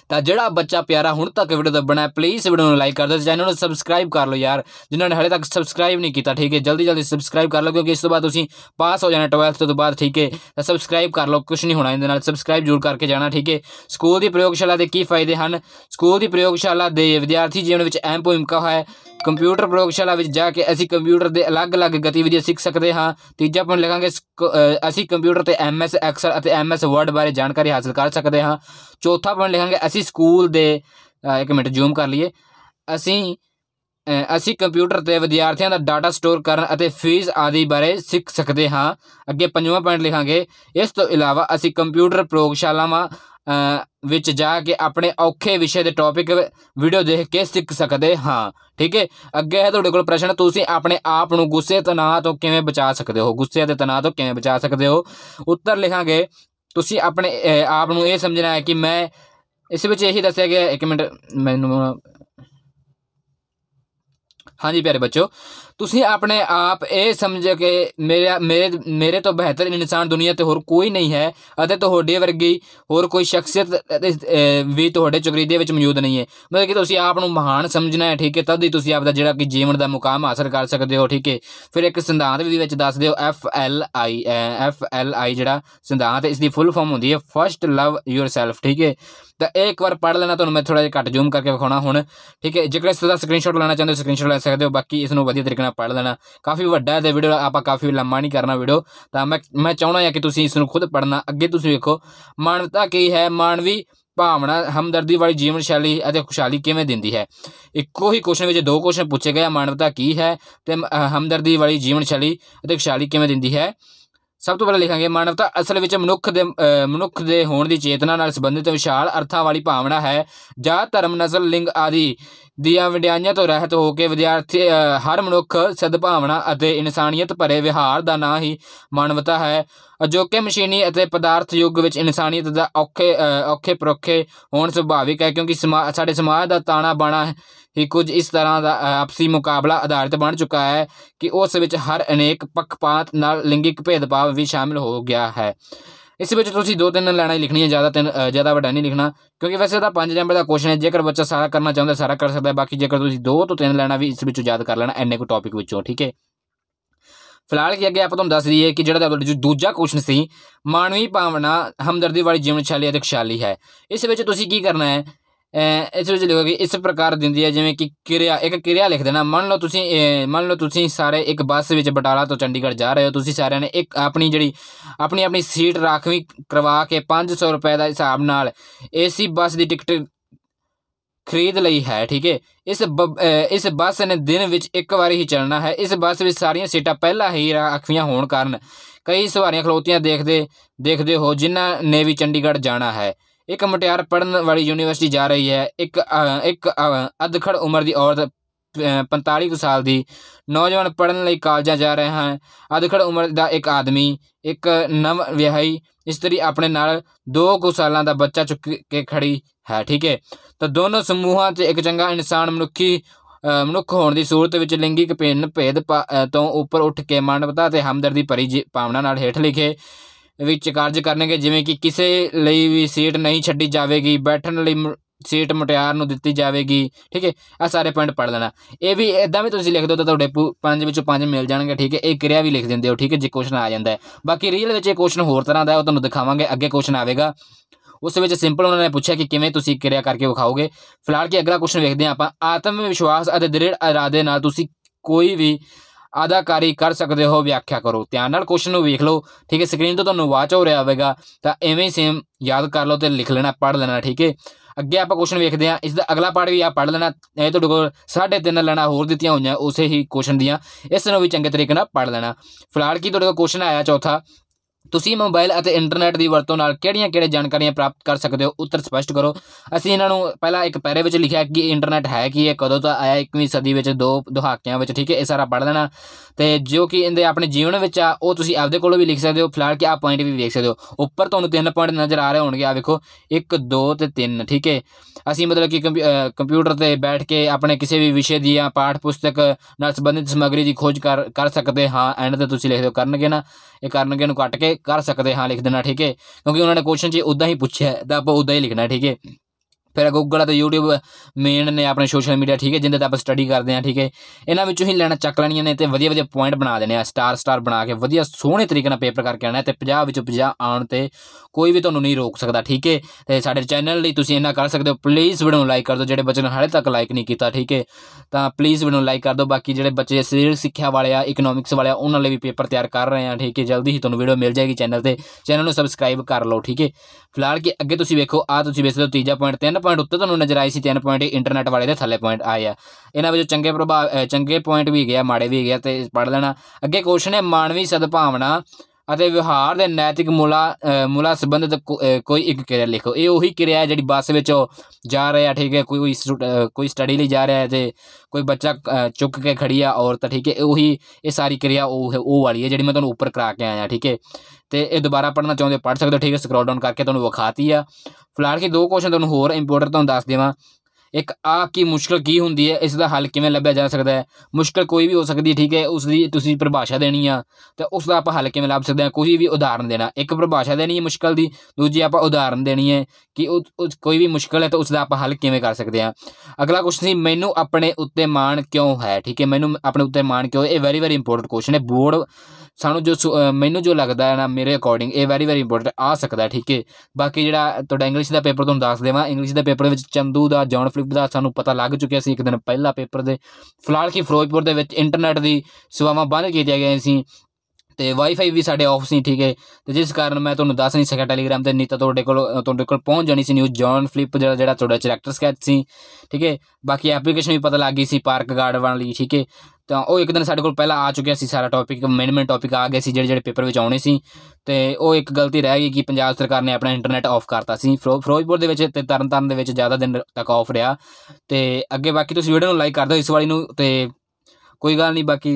ਤਾਂ ਜਿਹੜਾ ਬੱਚਾ ਪਿਆਰਾ ਹੁਣ ਤੱਕ ਵੀਡੀਓ ਦੱਬਣਾ ਪਲੀਜ਼ ਵੀਡੀਓ ਨੂੰ ਲਾਈਕ ਕਰ ਦਿਓ ਚੈਨਲ ਨੂੰ ਸਬਸਕ੍ਰਾਈਬ ਕਰ ਲਓ ਯਾਰ ਜਿਨ੍ਹਾਂ ਨੇ ਹਾਲੇ ਤੱਕ ਸਬਸਕ੍ਰਾਈਬ ਨਹੀਂ ਕੀਤਾ ਠੀਕ ਹੈ ਜਲਦੀ ਜਲਦੀ ਸਬਸਕ੍ਰਾਈਬ ਕਰ ਲਓ ਕਿਉਂਕਿ ਇਸ ਤੋਂ ਬਾਅਦ ਤੁਸੀਂ ਪਾਸ ਹੋ ਜਾਣਾ 12th ਤੋਂ ਬਾਅਦ ਠੀਕ ਹੈ ਤਾਂ ਸਬਸਕ੍ਰਾਈਬ ਕਰ ਲਓ ਕੁਝ ਨਹੀਂ ਹੋਣਾ ਇਹਦੇ ਨਾਲ ਸਬਸਕ੍ਰਾਈਬ ਜ਼ਰੂਰ ਕਰਕੇ ਜਾਣਾ ਠੀਕ ਹੈ ਸਕੂਲ ਦੀ ਪ੍ਰਯੋਗਸ਼ਾਲਾ ਦੇ ਕੀ ਫਾਇਦੇ ਹਨ ਸਕੂਲ ਦੀ ਪ੍ਰਯੋਗਸ਼ਾਲਾ ਦੇ ਵਿਦਿਆਰਥੀ ਜੀਵਨ ਵਿੱਚ ਅਹਿਮ ਭੂਮਿਕਾ ਹੈ ਕੰਪਿਊਟਰ ਪ੍ਰਯੋਗਸ਼ਾਲਾ ਵਿੱਚ ਜਾ ਕੇ ਅਸੀਂ ਕੰਪਿਊਟਰ ਦੇ ਅਲੱਗ-ਅਲੱਗ ਗਤੀਵਿਧੀਆਂ ਸਿੱਖ ਸਕਦੇ ਹਾਂ ਤੀਜਾ ਪੁਆਇੰਟ ਲਿਖਾਂਗੇ ਅਸੀਂ ਕੰਪਿਊਟਰ ਤੇ ਐਮਐਸ ਐਕਸਲ ਅਤੇ ਐਮਐਸ ਵਰਡ ਬਾਰੇ ਜਾਣਕਾਰੀ ਹਾਸਲ ਕਰ ਸਕਦੇ ਹਾਂ ਚੌਥਾ ਪੁਆਇੰਟ ਲਿਖਾਂਗੇ ਅਸੀਂ ਸਕੂਲ ਦੇ ਇੱਕ ਮਿੰਟ ਜ਼ੂਮ ਕਰ ਲਈਏ ਅਸੀਂ ਅਸੀਂ ਕੰਪਿਊਟਰ ਤੇ ਵਿਦਿਆਰਥੀਆਂ ਦਾ ਡਾਟਾ ਸਟੋਰ ਕਰਨ ਅਤੇ ਫੀਸ ਆਦਿ ਬਾਰੇ ਸਿੱਖ ਸਕਦੇ ਹਾਂ ਅੱਗੇ ਪੰਜਵਾਂ ਪੁਆਇੰਟ ਲਿਖਾਂਗੇ ਇਸ ਤੋਂ ਇਲਾਵਾ ਅਸੀਂ ਕੰਪਿਊਟਰ ਪ੍ਰਯੋਗਸ਼ਾਲਾਵਾਂ ਵਿੱਚ ਜਾ ਕੇ ਆਪਣੇ ਔਖੇ ਵਿਸ਼ੇ ਦੇ ਟੌਪਿਕ ਵੀਡੀਓ ਦੇਖ ਕੇ ਸਿੱਖ ਸਕਦੇ ਹਾਂ ਠੀਕ ਹੈ ਅੱਗੇ ਹੈ ਤੁਹਾਡੇ ਕੋਲ ਪ੍ਰਸ਼ਨ ਤੁਸੀਂ ਆਪਣੇ ਆਪ ਨੂੰ ਗੁੱਸੇ ਤਣਾਅ ਤੋਂ ਕਿਵੇਂ ਬਚਾ ਸਕਦੇ ਹੋ ਗੁੱਸੇ ਤੇ ਤਣਾਅ ਤੋਂ ਕਿਵੇਂ ਬਚਾ ਸਕਦੇ ਹੋ ਉੱਤਰ ਲਿਖਾਂਗੇ ਤੁਸੀਂ ਆਪਣੇ ਆਪ ਨੂੰ ਇਹ ਸਮਝਣਾ ਹੈ ਕਿ ਮੈਂ ਇਸ ਵਿੱਚ ਇਹੀ ਦੱਸਿਆ ਗਿਆ ਇੱਕ ਮਿੰਟ ਮੈਨੂੰ ਹਾਂਜੀ ਪਿਆਰੇ ਬੱਚੋ ਤੁਸੀਂ ਆਪਣੇ ਆਪ ਇਹ ਸਮਝ ਕਿ ਮੇਰਾ ਮੇਰੇ ਮੇਰੇ ਤੋਂ ਬਿਹਤਰ ਇਨਸਾਨ ਦੁਨੀਆ ਤੇ ਹੋਰ ਕੋਈ ਨਹੀਂ ਹੈ ਅਤੇ ਤੁਹਾਡੇ ਵਰਗੀ ਹੋਰ ਕੋਈ ਸ਼ਖਸੀਅਤ ਵੀ ਤੁਹਾਡੇ ਚਗਰੀਦੇ ਵਿੱਚ ਮੌਜੂਦ ਨਹੀਂ ਹੈ ਮਤਲਬ ਕਿ ਤੁਸੀਂ ਆਪ ਨੂੰ ਮਹਾਨ ਸਮਝਣਾ ਹੈ ਠੀਕ ਹੈ ਤਦ ਹੀ ਤੁਸੀਂ ਆਪ ਦਾ ਜਿਹੜਾ ਕਿ ਜੀਵਨ ਦਾ ਮੁਕਾਮ ਹਾਸਲ ਕਰ ਸਕਦੇ ਹੋ ਠੀਕ ਹੈ ਫਿਰ ਇੱਕ ਸਿਧਾਂਤ ਵੀ ਵਿੱਚ ਦੱਸ ਦਿਓ F L I F L I ਜਿਹੜਾ ਸਿਧਾਂਤ ਇਸ ਦੀ ਫੁੱਲ ਫਾਰਮ ਹੁੰਦੀ ਹੈ ਫਰਸਟ ਲਵ ਯੋਰਸੈਲਫ ਠੀਕ ਹੈ ਤਾਂ ਇੱਕ ਵਾਰ ਪੜ੍ਹ ਲੈਣਾ ਤੁਹਾਨੂੰ ਮੈਂ ਥੋੜਾ ਜਿਹਾ ਘੱਟ ਜ਼ੂਮ ਕਰਕੇ ਵਿਖਾਉਣਾ ਹੁਣ ਠੀਕ ਹੈ ਜੇਕਰ ਇਸ ਦਾ ਸਕਰੀਨਸ਼ਾਟ ਲੈਣਾ ਚਾਹੁੰਦੇ ਹੋ ਸਕਰੀਨਸ਼ਾਟ ਲੈ ਸਕਦੇ ਹੋ ਬਾਕੀ ਇਸ ਨੂੰ ਵਧੀਆ ਤਰੀਕੇ ਦੇਖਣਾ ਪੜ੍ਹ ਲੈਣਾ ਕਾਫੀ ਵੱਡਾ ਹੈ ਤੇ ਵੀਡੀਓ ਆਪਾਂ ਕਾਫੀ ਲੰਮਾ ਨਹੀਂ ਕਰਨਾ ਵੀਡੀਓ ਤਾਂ ਮੈਂ ਮੈਂ ਚਾਹਣਾ ਹੈ ਕਿ ਤੁਸੀਂ ਇਸ ਨੂੰ ਖੁਦ ਪੜ੍ਹਨਾ ਅੱਗੇ ਤੁਸੀਂ ਵੇਖੋ ਮਾਨਵਤਾ ਕੀ ਹੈ ਮਾਨਵੀ ਭਾਵਨਾ ਹਮਦਰਦੀ ਵਾਲੀ ਜੀਵਨ ਸ਼ੈਲੀ ਅਤੇ ਖੁਸ਼ਹਾਲੀ ਕਿਵੇਂ ਦਿੰਦੀ ਹੈ ਇੱਕੋ ਹੀ ਕੁਐਸਚਨ ਵਿੱਚ ਦੋ ਕੁਐਸਚਨ ਪੁੱਛੇ ਗਏ ਮਾਨਵਤਾ ਕੀ ਹੈ ਤੇ ਹਮਦਰਦੀ ਵਾਲੀ ਜੀਵਨ ਸ਼ੈਲੀ ਅਤੇ ਖੁਸ਼ਹਾਲੀ ਕਿਵੇਂ ਦਿੰਦੀ ਹੈ ਸਭ ਤੋਂ ਪਹਿਲਾਂ ਲਿਖਾਂਗੇ ਮਾਨਵਤਾ ਅਸਲ ਵਿੱਚ ਮਨੁੱਖ ਦੇ ਮਨੁੱਖ ਦੇ ਹੋਣ ਦੀ ਚੇਤਨਾ ਨਾਲ ਸੰਬੰਧਿਤ ਵਿਸ਼ਾਲ ਅਰਥਾਂ ਵਾਲੀ ਭਾਵਨਾ ਹੈ ਜਾਂ ਧਰਮ ਨਸਲ ਲਿੰਗ ਆਦਿ ਦੀਆਂ ਵਿਡਿਆਈਆਂ ਤੋਂ ਰਹਿਤ ਹੋ ਕੇ ਵਿਦਿਆਰਥੀ ਹਰ ਮਨੁੱਖ ਸਦਭਾਵਨਾ ਅਤੇ ਇਨਸਾਨੀਅਤ ਭਰੇ ਵਿਹਾਰ ਦਾ ਨਾਂ ਹੀ ਮਾਨਵਤਾ ਹੈ ਅਜੋਕੇ ਮਸ਼ੀਨੀ ਅਤੇ ਪਦਾਰਥ ਯੁੱਗ ਵਿੱਚ ਇਨਸਾਨੀਅਤ ਦਾ ਔਖੇ ਔਖੇ ਪਰੋਖੇ ਹੋਣ ਸੁਭਾਵਿਕ ਹੈ ਕਿਉਂਕਿ ਸਾਡੇ ਸਮਾਜ ਦਾ ਤਾਣਾ ਬਾਣਾ ਹੀ ਕੁਝ ਇਸ ਤਰ੍ਹਾਂ ਦਾ ਆਪਸੀ ਮੁਕਾਬਲਾ ਆਧਾਰਿਤ ਬਣ ਚੁੱਕਾ ਹੈ ਕਿ ਉਸ ਵਿੱਚ ਹਰ ਅਨੇਕ ਪੱਖਪਾਤ ਨਾਲ ਲਿੰਗਿਕ ਭੇਦਭਾਵ ਵੀ ਸ਼ਾਮਿਲ ਹੋ ਗਿਆ ਹੈ ਇਸ ਵਿੱਚ ਤੁਸੀਂ ਦੋ ਤਿੰਨ ਲੈਣਾ ਹੀ ਲਿਖਣੀ ਹੈ ਜ਼ਿਆਦਾ ਤਿੰਨ ਜ਼ਿਆਦਾ ਵੱਡਾ ਨਹੀਂ ਲਿਖਣਾ ਕਿਉਂਕਿ ਵੈਸੇ ਤਾਂ 5 ਨੰਬਰ ਦਾ ਕੁਐਸਚਨ ਹੈ ਜੇਕਰ ਬੱਚਾ ਸਾਰਾ ਕਰਨਾ ਚਾਹੁੰਦਾ ਸਾਰਾ ਕਰ ਸਕਦਾ ਬਾਕੀ ਜੇਕਰ ਤੁਸੀਂ ਦੋ ਤੋਂ ਤਿੰਨ ਲੈਣਾ ਵੀ ਇਸ ਵਿੱਚੋਂ ਯਾਦ ਕਰ ਲੈਣਾ ਐਨੇ ਕੋ ਟੌਪਿਕ ਵਿੱਚੋਂ ਠੀਕ ਹੈ ਫਿਲਹਾਲ ਕੀ ਅੱਗੇ ਆਪਾਂ ਤੁਹਾਨੂੰ ਦੱਸ ਦਈਏ ਕਿ ਜਿਹੜਾ ਤੁਹਾਡਾ ਦੂਜਾ ਕੁਐਸਚਨ ਸੀ ਮਾਨਵੀ ਭਾਵਨਾ ਹਮਦਰਦੀ ਵਾਲੀ ਜੀਵਨ ਸ਼ੈਲੀ ਅਤੇ ਖੁਸ਼ਹਾਲੀ ਹੈ ਇਸ ਵਿੱਚ ਤੁਸੀਂ ਕੀ ਕਰਨਾ ਹੈ ਇਸ ਵਿੱਚ ਕਿ ਇਸ ਪ੍ਰਕਾਰ ਦਿੰਦੀ ਹੈ ਜਿਵੇਂ ਕਿ ਕਿਰਿਆ ਇੱਕ ਕਿਰਿਆ ਲਿਖ ਦੇਣਾ ਮੰਨ ਲਓ ਤੁਸੀਂ ਮੰਨ ਲਓ ਤੁਸੀਂ ਸਾਰੇ ਇੱਕ ਬੱਸ ਵਿੱਚ ਬਟਾਲਾ ਤੋਂ ਚੰਡੀਗੜ੍ਹ ਜਾ ਰਹੇ ਹੋ ਤੁਸੀਂ ਸਾਰਿਆਂ ਨੇ ਇੱਕ ਆਪਣੀ ਜਿਹੜੀ ਆਪਣੀ ਆਪਣੀ ਸੀਟ ਰਾਖਵੀਂ ਕਰਵਾ ਕੇ 500 ਰੁਪਏ ਦਾ ਹਿਸਾਬ ਨਾਲ ਏਸੀ ਬੱਸ ਦੀ ਟਿਕਟ ਖਰੀਦ ਲਈ ਹੈ ਠੀਕ ਹੈ ਇਸ ਇਸ ਬੱਸ ਨੇ ਦਿਨ ਵਿੱਚ ਇੱਕ ਵਾਰੀ ਹੀ ਚੱਲਣਾ ਹੈ ਇਸ ਬੱਸ ਵਿੱਚ ਸਾਰੀਆਂ ਸੀਟਾਂ ਪਹਿਲਾਂ ਹੀ ਰਾਖਵੀਆਂ ਹੋਣ ਕਾਰਨ ਕਈ ਸਵਾਰੀਆਂ ਖਲੋਤੀਆਂ ਦੇਖਦੇ ਦੇਖਦੇ ਹੋ ਜਿਨ੍ਹਾਂ ਨੇ ਵੀ ਚੰਡੀਗੜ੍ਹ ਜਾਣਾ ਹੈ ਇੱਕ ਮਟਿਆਰ ਪੜਨ ਵਾਲੀ ਯੂਨੀਵਰਸਿਟੀ ਜਾ ਰਹੀ ਹੈ ਇੱਕ ਇੱਕ ਅਧਖੜ ਉਮਰ ਦੀ ਔਰਤ 45 ਸਾਲ ਦੀ ਨੌਜਵਾਨ ਪੜਨ ਲਈ ਕਾਲਜਾਂ ਜਾ ਰਹੇ ਹਨ ਅਧਖੜ ਉਮਰ ਦਾ ਇੱਕ ਆਦਮੀ ਇੱਕ ਨਵ ਵਿਆਹੀ ਇਸਤਰੀ ਆਪਣੇ ਨਾਲ 2 ਕੁ ਸਾਲਾਂ ਦਾ ਬੱਚਾ ਚੁੱਕ ਕੇ ਖੜੀ ਹੈ ਠੀਕ ਹੈ ਤਾਂ ਦੋਨੋਂ ਸਮੂਹਾਂ 'ਚ ਇੱਕ ਚੰਗਾ ਇਨਸਾਨ ਮਨੁੱਖੀ ਮਨੁੱਖ ਹੋਣ ਦੀ ਸੂਰਤ ਵਿੱਚ ਲਿੰਗਿਕ ਭਿੰਨ ਭੇਦ ਤੋਂ ਉੱਪਰ ਉੱਠ ਕੇ ਮਾਨਵਤਾ ਤੇ ਹਮਦਰਦੀ ਭਰੀ ਭਾਵਨਾ ਨਾਲ ਹੇਠ ਲਿਖੇ ਵਿੱਚ ਕਾਰਜ ਕਰਨਗੇ ਜਿਵੇਂ ਕਿ ਕਿਸੇ ਲਈ ਵੀ ਸੀਟ ਨਹੀਂ ਛੱਡੀ ਜਾਵੇਗੀ ਬੈਠਣ ਲਈ ਸੀਟ ਮਟਿਆਰ ਨੂੰ ਦਿੱਤੀ ਜਾਵੇਗੀ ਠੀਕ ਹੈ ਆ ਸਾਰੇ ਪੁਆਇੰਟ ਪੜ ਲੈਣਾ ਇਹ ਵੀ ਇਦਾਂ ਵੀ ਤੁਸੀਂ ਲਿਖ ਦੋ ਤਾਂ ਤੁਹਾਡੇ ਪੰਜ ਵਿੱਚੋਂ ਪੰਜ ਮਿਲ ਜਾਣਗੇ ਠੀਕ ਹੈ ਇਹ ਕਿਰਿਆ ਵੀ ਲਿਖ ਦਿੰਦੇ ਹੋ ਠੀਕ ਹੈ ਜੇ ਕੁਐਸਚਨ ਆ ਜਾਂਦਾ ਹੈ ਬਾਕੀ ਰੀਅਲ ਵਿੱਚ ਇਹ ਕੁਐਸਚਨ ਹੋਰ ਤਰ੍ਹਾਂ ਦਾ ਉਹ ਤੁਹਾਨੂੰ ਦਿਖਾਵਾਂਗੇ ਅੱਗੇ ਕੁਐਸਚਨ ਆਵੇਗਾ ਉਸ ਵਿੱਚ ਸਿੰਪਲ ਉਹਨਾਂ ਨੇ ਪੁੱਛਿਆ ਕਿ ਕਿਵੇਂ ਤੁਸੀਂ ਕਿਰਿਆ ਕਰਕੇ ਵਿਖਾਓਗੇ ਫਿਲਹਾਲ ਕਿ ਅਗਲਾ ਕੁਐਸਚਨ ਵੇਖਦੇ ਆਪਾਂ ਆਤਮ ਵਿਸ਼ਵਾਸ ਅਤੇ ਦ੍ਰਿੜ ਇਰਾਦੇ ਨਾਲ ਤੁਸੀਂ ਕੋਈ ਵੀ ਅਦਾਕਾਰੀ ਕਰ ਸਕਦੇ ਹੋ ਵਿਆਖਿਆ ਕਰੋ ਧਿਆਨ ਨਾਲ ਕੁਐਸਚਨ ਨੂੰ ਵੇਖ ਲਓ ਠੀਕ ਹੈ ਸਕਰੀਨ ਤੋਂ ਤੁਹਾਨੂੰ ਵਾਚ ਹੋ ਰਿਹਾ ਹੋਵੇਗਾ ਤਾਂ ਐਵੇਂ ਸੇਮ ਯਾਦ ਕਰ ਲਓ ਤੇ ਲਿਖ ਲੈਣਾ ਪੜ੍ਹ ਲੈਣਾ ਠੀਕ ਹੈ ਅੱਗੇ ਆਪਾਂ ਕੁਐਸਚਨ ਵੇਖਦੇ ਹਾਂ ਇਸ ਦਾ ਅਗਲਾ ਪਾਰਟ ਵੀ ਆ ਪੜ੍ਹ ਲੈਣਾ ਇਹ ਤੁਹਾਡੇ ਕੋਲ 3.5 ਲੈਣਾ ਹੋਰ ਦਿੱਤੀਆਂ ਹੋਈਆਂ ਉਸੇ ਹੀ ਕੁਐਸਚਨ ਦੀਆਂ ਇਸ ਨੂੰ ਵੀ ਚੰਗੇ ਤਰੀਕੇ ਨਾਲ ਪੜ੍ਹ ਲੈਣਾ ਫਿਲਹਾਲ ਕੀ ਤੁਹਾਡੇ ਕੋਲ ਕੁਐਸਚਨ ਆਇਆ ਚੌਥਾ ਤੁਸੀਂ ਮੋਬਾਈਲ ਅਤੇ ਇੰਟਰਨੈਟ ਦੀ ਵਰਤੋਂ ਨਾਲ ਕਿਹੜੀਆਂ-ਕਿਹੜੇ ਜਾਣਕਾਰੀਆਂ ਪ੍ਰਾਪਤ ਕਰ ਸਕਦੇ ਹੋ ਉੱਤਰ ਸਪਸ਼ਟ ਕਰੋ ਅਸੀਂ ਇਹਨਾਂ ਨੂੰ ਪਹਿਲਾਂ ਇੱਕ ਪੈਰੇ ਵਿੱਚ ਲਿਖਿਆ ਕਿ ਇੰਟਰਨੈਟ ਹੈ ਕੀ ਇਹ ਕਦੋਂ ਤੋਂ ਆਇਆ 21ਵੀਂ ਸਦੀ ਵਿੱਚ ਦੋ ਦਹਾਕਿਆਂ ਵਿੱਚ ਠੀਕ ਹੈ ਇਹ ਸਾਰਾ ਪੜ ਲੈਣਾ ਤੇ ਜੋ ਕਿ ਇਹਦੇ ਆਪਣੇ ਜੀਵਨ ਵਿੱਚ ਆ ਉਹ ਤੁਸੀਂ ਆਪਦੇ ਕੋਲੋਂ ਵੀ ਲਿਖ ਸਕਦੇ ਹੋ ਫਿਲਹਾਲ ਕਿ ਆ ਪੁਆਇੰਟ ਵੀ ਵੇਖ ਸਕਦੇ ਹੋ ਉੱਪਰ ਤੁਹਾਨੂੰ ਤਿੰਨ ਪੁਆਇੰਟ ਨਜ਼ਰ ਆ ਰਹੇ ਹੋਣਗੇ ਆ ਵੇਖੋ 1 2 ਤੇ 3 ਠੀਕ ਹੈ ਅਸੀਂ ਮਤਲਬ ਕਿ ਕੰਪਿਊਟਰ ਤੇ ਬੈਠ ਕੇ ਆਪਣੇ ਕਿਸੇ ਵੀ ਵਿਸ਼ੇ ਦੀ ਜਾਂ ਪਾਠ ਪੁਸਤਕ ਨਾਲ ਸੰਬੰਧਿਤ ਸਮੱਗਰੀ ਦੀ ਖੋਜ ਕਰ ਸਕਦੇ ਹਾਂ ਐਂਡ ਤੇ ਤੁਸੀਂ ਲਿਖ ਦਿਓ ਕਰਨਗੇ ਨਾ ਇਹ ਕਰਨਗੇ ਨੂੰ ਕੱਟ ਕੇ ਕਰ ਸਕਦੇ ਹਾਂ ਲਿਖ ਦੇਣਾ ਠੀਕ ਹੈ ਕਿਉਂਕਿ ਉਹਨਾਂ ਨੇ ਕੁਐਸਚਨ ਜੇ ਉਦਾਂ ਹੀ ਪੁੱਛਿਆ ਤਾਂ ਆਪਾਂ ਉਦਾਂ ਹੀ ਲਿਖਣਾ ਠੀਕ ਹੈ ਫਿਰ ਗੂਗਲ ਅਤੇ YouTube ਮੇਨ ਨੇ ਆਪਣੇ ਸੋਸ਼ਲ ਮੀਡੀਆ ਠੀਕ ਹੈ ਜਿੰਦੇ ਤੇ ਆਪਾਂ ਸਟੱਡੀ ਕਰਦੇ ਹਾਂ ਠੀਕ ਹੈ ਇਹਨਾਂ ਵਿੱਚੋਂ ਹੀ ਲੈਣਾ ਚੱਕ ਲੈਣੀਆਂ ਨੇ ਤੇ ਵਧੀਆ ਵਧੀਆ ਪੁਆਇੰਟ ਬਣਾ ਦੇਣੇ ਆ ਸਟਾਰ ਸਟਾਰ ਬਣਾ ਕੇ ਵਧੀਆ ਸੋਹਣੇ ਤਰੀਕੇ ਨਾਲ ਪੇਪਰ ਕਰਕੇ ਆਣਾ ਤੇ 50 ਵਿੱਚੋਂ 50 ਆਉਣ ਤੇ ਕੋਈ ਵੀ ਤੁਹਾਨੂੰ ਨਹੀਂ ਰੋਕ ਸਕਦਾ ਠੀਕ ਹੈ ਤੇ ਸਾਡੇ ਚੈਨਲ ਲਈ ਤੁਸੀਂ ਇਹਨਾਂ ਕਰ ਸਕਦੇ ਹੋ ਪਲੀਜ਼ ਵੀਡੀਓ ਨੂੰ ਲਾਈਕ ਕਰ ਦਿਓ ਜਿਹੜੇ ਬੱਚੇ ਨੇ ਹਾਲੇ ਤੱਕ ਲਾਈਕ ਨਹੀਂ ਕੀਤਾ ਠੀਕ ਹੈ ਤਾਂ ਪਲੀਜ਼ ਵੀਡੀਓ ਨੂੰ ਲਾਈਕ ਕਰ ਦਿਓ ਬਾਕੀ ਜਿਹੜੇ ਬੱਚੇ ਸਰੀਰਕ ਸਿੱਖਿਆ ਵਾਲੇ ਆ ਇਕਨੋਮਿਕਸ ਵਾਲੇ ਆ ਉਹਨਾਂ ਲਈ ਵੀ ਪੇਪਰ ਤਿਆਰ ਕਰ ਰਹੇ ਆ ਠੀਕ ਹੈ ਜਲਦੀ ਹੀ ਤੁਹਾਨੂੰ ਵੀਡੀਓ ਮਿਲ ਜਾਏਗੀ ਚੈਨਲ ਤੇ ਚੈਨਲ ਨੂੰ ਸਬਸਕ੍ਰਾਈਬ ਕਰ ਲਓ ਠੀਕ ਹੈ ਫਿਲਹਾਲ ਕਿ ਅੱਗੇ ਤੁਸੀਂ ਵੇਖੋ ਆ ਤੁਸੀਂ ਵੇਖ ਸਕਦੇ ਹੋ ਤੀਜਾ ਪੁਆਇੰਟ ਤਿੰਨ ਪੁਆਇੰਟ ਉੱਤੇ ਤੁਹਾਨੂੰ ਨਜ਼ਰ ਆਈ ਸੀ ਤਿੰਨ ਪੁਆਇੰਟ ਇੰਟਰਨੈਟ ਵਾਲੇ ਦੇ ਥੱਲੇ ਪੁਆਇੰਟ ਆਏ ਆ ਇਹਨਾਂ ਵਿੱਚੋਂ ਚੰਗੇ ਪ੍ਰਭਾਵ ਚੰਗੇ ਪੁਆਇੰਟ ਵੀ ਗਿਆ ਮਾੜੇ ਵੀ ਗਿਆ ਤੇ ਪੜ ਲੈਣਾ ਅੱਗੇ ਕੁਐਸਚਨ ਹੈ ਮਾਨਵੀ ਸਦਭਾਵਨਾ ਅਤੇ ਵਿਹਾਰ ਦੇ ਨੈਤਿਕ ਮੂਲਾ ਮੂਲਾ ਸੰਬੰਧਿਤ ਕੋਈ ਇੱਕ ਕਿਰਿਆ ਲਿਖੋ ਇਹ ਉਹੀ ਕਿਰਿਆ ਹੈ ਜਿਹੜੀ ਬੱਸ ਵਿੱਚ ਜਾ ਰਿਹਾ ਠੀਕ ਹੈ ਕੋਈ ਕੋਈ ਸਟੱਡੀ ਲਈ ਜਾ ਰਿਹਾ ਹੈ ਤੇ ਕੋਈ ਬੱਚਾ ਚੁੱਕ ਕੇ ਖੜੀ ਆ ਔਰਤ ਠੀਕ ਹੈ ਉਹੀ ਇਹ ਸਾਰੀ ਕਿਰਿਆ ਉਹ ਉਹ ਵਾਲੀ ਹੈ ਜਿਹੜੀ ਮੈਂ ਤੁਹਾਨੂੰ ਉੱਪਰ ਕਰਾ ਕੇ ਆਇਆ ਠੀਕ ਹੈ ਤੇ ਇਹ ਦੁਬਾਰਾ ਪੜਨਾ ਚਾਹੁੰਦੇ ਪੜ ਸਕਦੇ ਹੋ ਠੀਕ ਹੈ ਸਕਰੋਲ ਡਾਊਨ ਕਰਕੇ ਤੁਹਾਨੂੰ ਵਿਖਾਤੀ ਆ ਫਿਲਹਾਲ ਕੀ ਦੋ ਕੁਐਸਚਨ ਤੁਹਾਨੂੰ ਹੋਰ ਇੰਪੋਰਟੈਂਟ ਤੁਹਾਨੂੰ ਦੱਸ ਦੇਵਾਂ ਇੱਕ ਆ ਕੀ ਮੁਸ਼ਕਲ ਕੀ ਹੁੰਦੀ ਹੈ ਇਸ ਦਾ ਹੱਲ ਕਿਵੇਂ ਲੱਭਿਆ ਜਾ ਸਕਦਾ ਹੈ ਮੁਸ਼ਕਲ ਕੋਈ ਵੀ ਹੋ ਸਕਦੀ ਹੈ ਠੀਕ ਹੈ ਉਸ ਦੀ ਤੁਸੀਂ ਪਰਿਭਾਸ਼ਾ ਦੇਣੀ ਆ ਤੇ ਉਸ ਦਾ ਆਪਾਂ ਹੱਲ ਕਿਵੇਂ ਲੱਭ ਸਕਦੇ ਹਾਂ ਕੋਈ ਵੀ ਉਦਾਹਰਨ ਦੇਣਾ ਇੱਕ ਪਰਿਭਾਸ਼ਾ ਦੇਣੀ ਹੈ ਮੁਸ਼ਕਲ ਦੀ ਦੂਜੀ ਆਪਾਂ ਉਦਾਹਰਨ ਦੇਣੀ ਹੈ ਕਿ ਕੋਈ ਵੀ ਮੁਸ਼ਕਲ ਹੈ ਤਾਂ ਉਸ ਦਾ ਆਪਾਂ ਹੱਲ ਕਿਵੇਂ ਕਰ ਸਕਦੇ ਹਾਂ ਅਗਲਾ ਕੁਸ਼ਨ ਸੀ ਮੈਨੂੰ ਆਪਣੇ ਉੱਤੇ ਮਾਣ ਕਿਉਂ ਹੈ ਠੀਕ ਹੈ ਮੈਨੂੰ ਆਪਣੇ ਉੱਤੇ ਮਾਣ ਕਿਉਂ ਇਹ ਵੈਰੀ ਵੈਰੀ ਇੰਪੋਰਟੈਂਟ ਕੁਸ਼ਨ ਹੈ ਬੋਰਡ ਸਾਨੂੰ ਜੋ ਮੈਨੂੰ ਜੋ ਲੱਗਦਾ ਹੈ ਨਾ ਮੇਰੇ ਅਕੋਰਡਿੰਗ ਇਹ ਵੈਰੀ ਵੈਰੀ ਇੰਪੋਰਟੈਂਟ ਆ ਸਕਦਾ ਠੀਕ ਹੈ ਬਾਕੀ ਜਿਹੜਾ ਤੁਹਾਡਾ ਇੰਗਲਿਸ਼ ਦਾ ਪੇਪਰ ਤੁਹਾਨੂੰ ਦੱਸ ਦੇਵਾਂ ਇੰਗਲਿਸ਼ ਦੇ ਪੇਪਰ ਵਿੱਚ ਚੰਦੂ ਦਾ ਜੌਨ ਫਲਿਪ ਦਾ ਸਾਨੂੰ ਪਤਾ ਲੱਗ ਚੁੱਕਿਆ ਸੀ ਇੱਕ ਦਿਨ ਪਹਿਲਾ ਪੇਪਰ ਦੇ ਫਿਲਹਾਲ ਕੀ ਫਿਰੋਜ਼ਪੁਰ ਦੇ ਵਿੱਚ ਇੰਟਰਨੈਟ ਦੀ ਸੇਵਾਵਾਂ ਬੰਦ ਕੀਤੀਆਂ ਗਈਆਂ ਸੀ ਤੇ ਵਾਈਫਾਈ ਵੀ ਸਾਡੇ ਆਫ ਸੀ ਠੀਕ ਹੈ ਤੇ ਜਿਸ ਕਾਰਨ ਮੈਂ ਤੁਹਾਨੂੰ ਦੱਸ ਨਹੀਂ ਸਕਿਆ ਟੈਲੀਗ੍ਰਾਮ ਤੇ ਨਹੀਂ ਤਾਂ ਤੁਹਾਡੇ ਕੋਲ ਤੁਹਾਡੇ ਕੋਲ ਪਹੁੰਚ ਜਾਣੀ ਸੀ ਨਿਊਜ਼ ਜੌਨ ਫਲਿਪ ਜਿਹੜਾ ਜਿਹੜਾ ਤੁਹਾਡਾ ਚੈਰੈਕਟਰ ਸਕੈਚ ਸੀ ਠੀਕ ਹੈ ਬਾਕੀ ਐਪਲੀਕੇਸ਼ਨ ਵੀ ਪਤਾ ਲੱਗ ਗਈ ਸੀ ਪਾਰਕ ਗਾਰਡ ਵਾਲੀ ਠੀਕ ਹੈ ਤਾਂ ਉਹ ਇੱਕ ਦਿਨ ਸਾਡੇ ਕੋਲ ਪਹਿਲਾਂ ਆ ਚੁੱਕਿਆ ਸੀ ਸਾਰਾ ਟੌਪਿਕ ਮੇਨ ਮੇਨ ਟੌਪਿਕ ਆ ਗਏ ਸੀ ਜਿਹੜੇ ਜਿਹੜੇ ਪੇਪਰ ਵਿੱਚ ਆਉਣੇ ਸੀ ਤੇ ਉਹ ਇੱਕ ਗਲਤੀ ਰਹਿ ਗਈ ਕਿ ਪੰਜਾਬ ਸਰਕਾਰ ਨੇ ਆਪਣਾ ਇੰਟਰਨੈਟ ਆਫ ਕਰਤਾ ਸੀ ਫਿਰੋਜ਼ਪੁਰ ਦੇ ਵਿੱਚ ਤੇ ਤਰਨਤਾਰਨ ਦੇ ਵਿੱਚ ਜ਼ਿਆਦਾ ਦਿਨ ਤੱਕ ਆਫ ਰਿਹਾ ਤੇ ਅੱਗੇ ਬਾਕੀ ਤੁਸੀਂ ਵੀਡੀਓ ਨੂੰ ਲਾਈਕ ਕਰ ਦਿਓ ਇਸ ਵਾਲੀ ਨੂੰ ਤੇ ਕੋਈ ਗੱਲ ਨਹੀਂ ਬਾਕੀ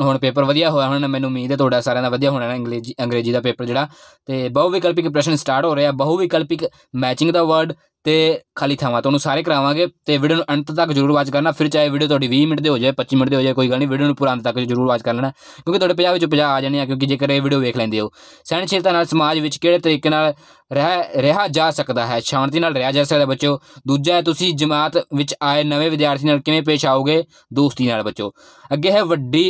ਹੁਣ ਪੇਪਰ ਵਧੀਆ ਹੋਇਆ ਹੁਣ ਮੈਨੂੰ ਉਮੀਦ ਹੈ ਤੁਹਾਡਾ ਸਾਰਿਆਂ ਦਾ ਵਧੀਆ ਹੋਣਾ ਹੈ ਅੰਗਰੇਜ਼ੀ ਅੰਗਰੇਜ਼ੀ ਦਾ ਪੇਪਰ ਜਿਹੜਾ ਤੇ ਬਹੁ ਵਿਕਲਪਿਕ ਪ੍ਰਸ਼ਨ ਸਟਾਰਟ ਹੋ ਰਿਹਾ ਬਹੁ ਵਿਕਲਪਿਕ ਮੈਚਿੰਗ ਦਾ ਵਰਡ ਤੇ ਖਾਲੀ ਥਾਵਾਂ ਤੁਹਾਨੂੰ ਸਾਰੇ ਕਰਾਵਾਂਗੇ ਤੇ ਵੀਡੀਓ ਨੂੰ ਅੰਤ ਤੱਕ ਜ਼ਰੂਰ ਵਾਚ ਕਰਨਾ ਫਿਰ ਚਾਹੇ ਵੀਡੀਓ ਤੁਹਾਡੀ 20 ਮਿੰਟ ਦੇ ਹੋ ਜਾਏ 25 ਮਿੰਟ ਦੇ ਹੋ ਜਾਏ ਕੋਈ ਗੱਲ ਨਹੀਂ ਵੀਡੀਓ ਨੂੰ ਪੂਰਾ ਅੰਤ ਤੱਕ ਜ਼ਰੂਰ ਵਾਚ ਕਰ ਲੈਣਾ ਕਿਉਂਕਿ ਤੁਹਾਡੇ 50 ਵਿੱਚੋਂ 50 ਆ ਜਾਣੇ ਆ ਕਿਉਂਕਿ ਜੇਕਰ ਇਹ ਵੀਡੀਓ ਵੇਖ ਲੈਂਦੇ ਹੋ ਸਹਿਣਸ਼ੀਲਤਾ ਨਾਲ ਸਮਾਜ ਵਿੱਚ ਕਿਹੜੇ ਤਰੀਕੇ ਨਾਲ ਰਹਿ ਰਹਾ ਜਾ ਸਕਦਾ ਹੈ ਸ਼ਾਂਤੀ ਨਾਲ ਰਹਿ ਜਾ ਸਕਦਾ ਬੱਚੋ ਦੂਜਾ ਹੈ ਤੁਸੀਂ ਜਮਾਤ ਵਿੱਚ ਆਏ ਨਵੇਂ ਵਿਦਿਆਰਥੀ ਨਾਲ ਕਿਵੇਂ ਪੇਸ਼ ਆਓਗੇ ਦੋਸਤੀ ਨਾਲ ਬੱਚੋ ਅੱਗੇ ਹੈ ਵੱਡੀ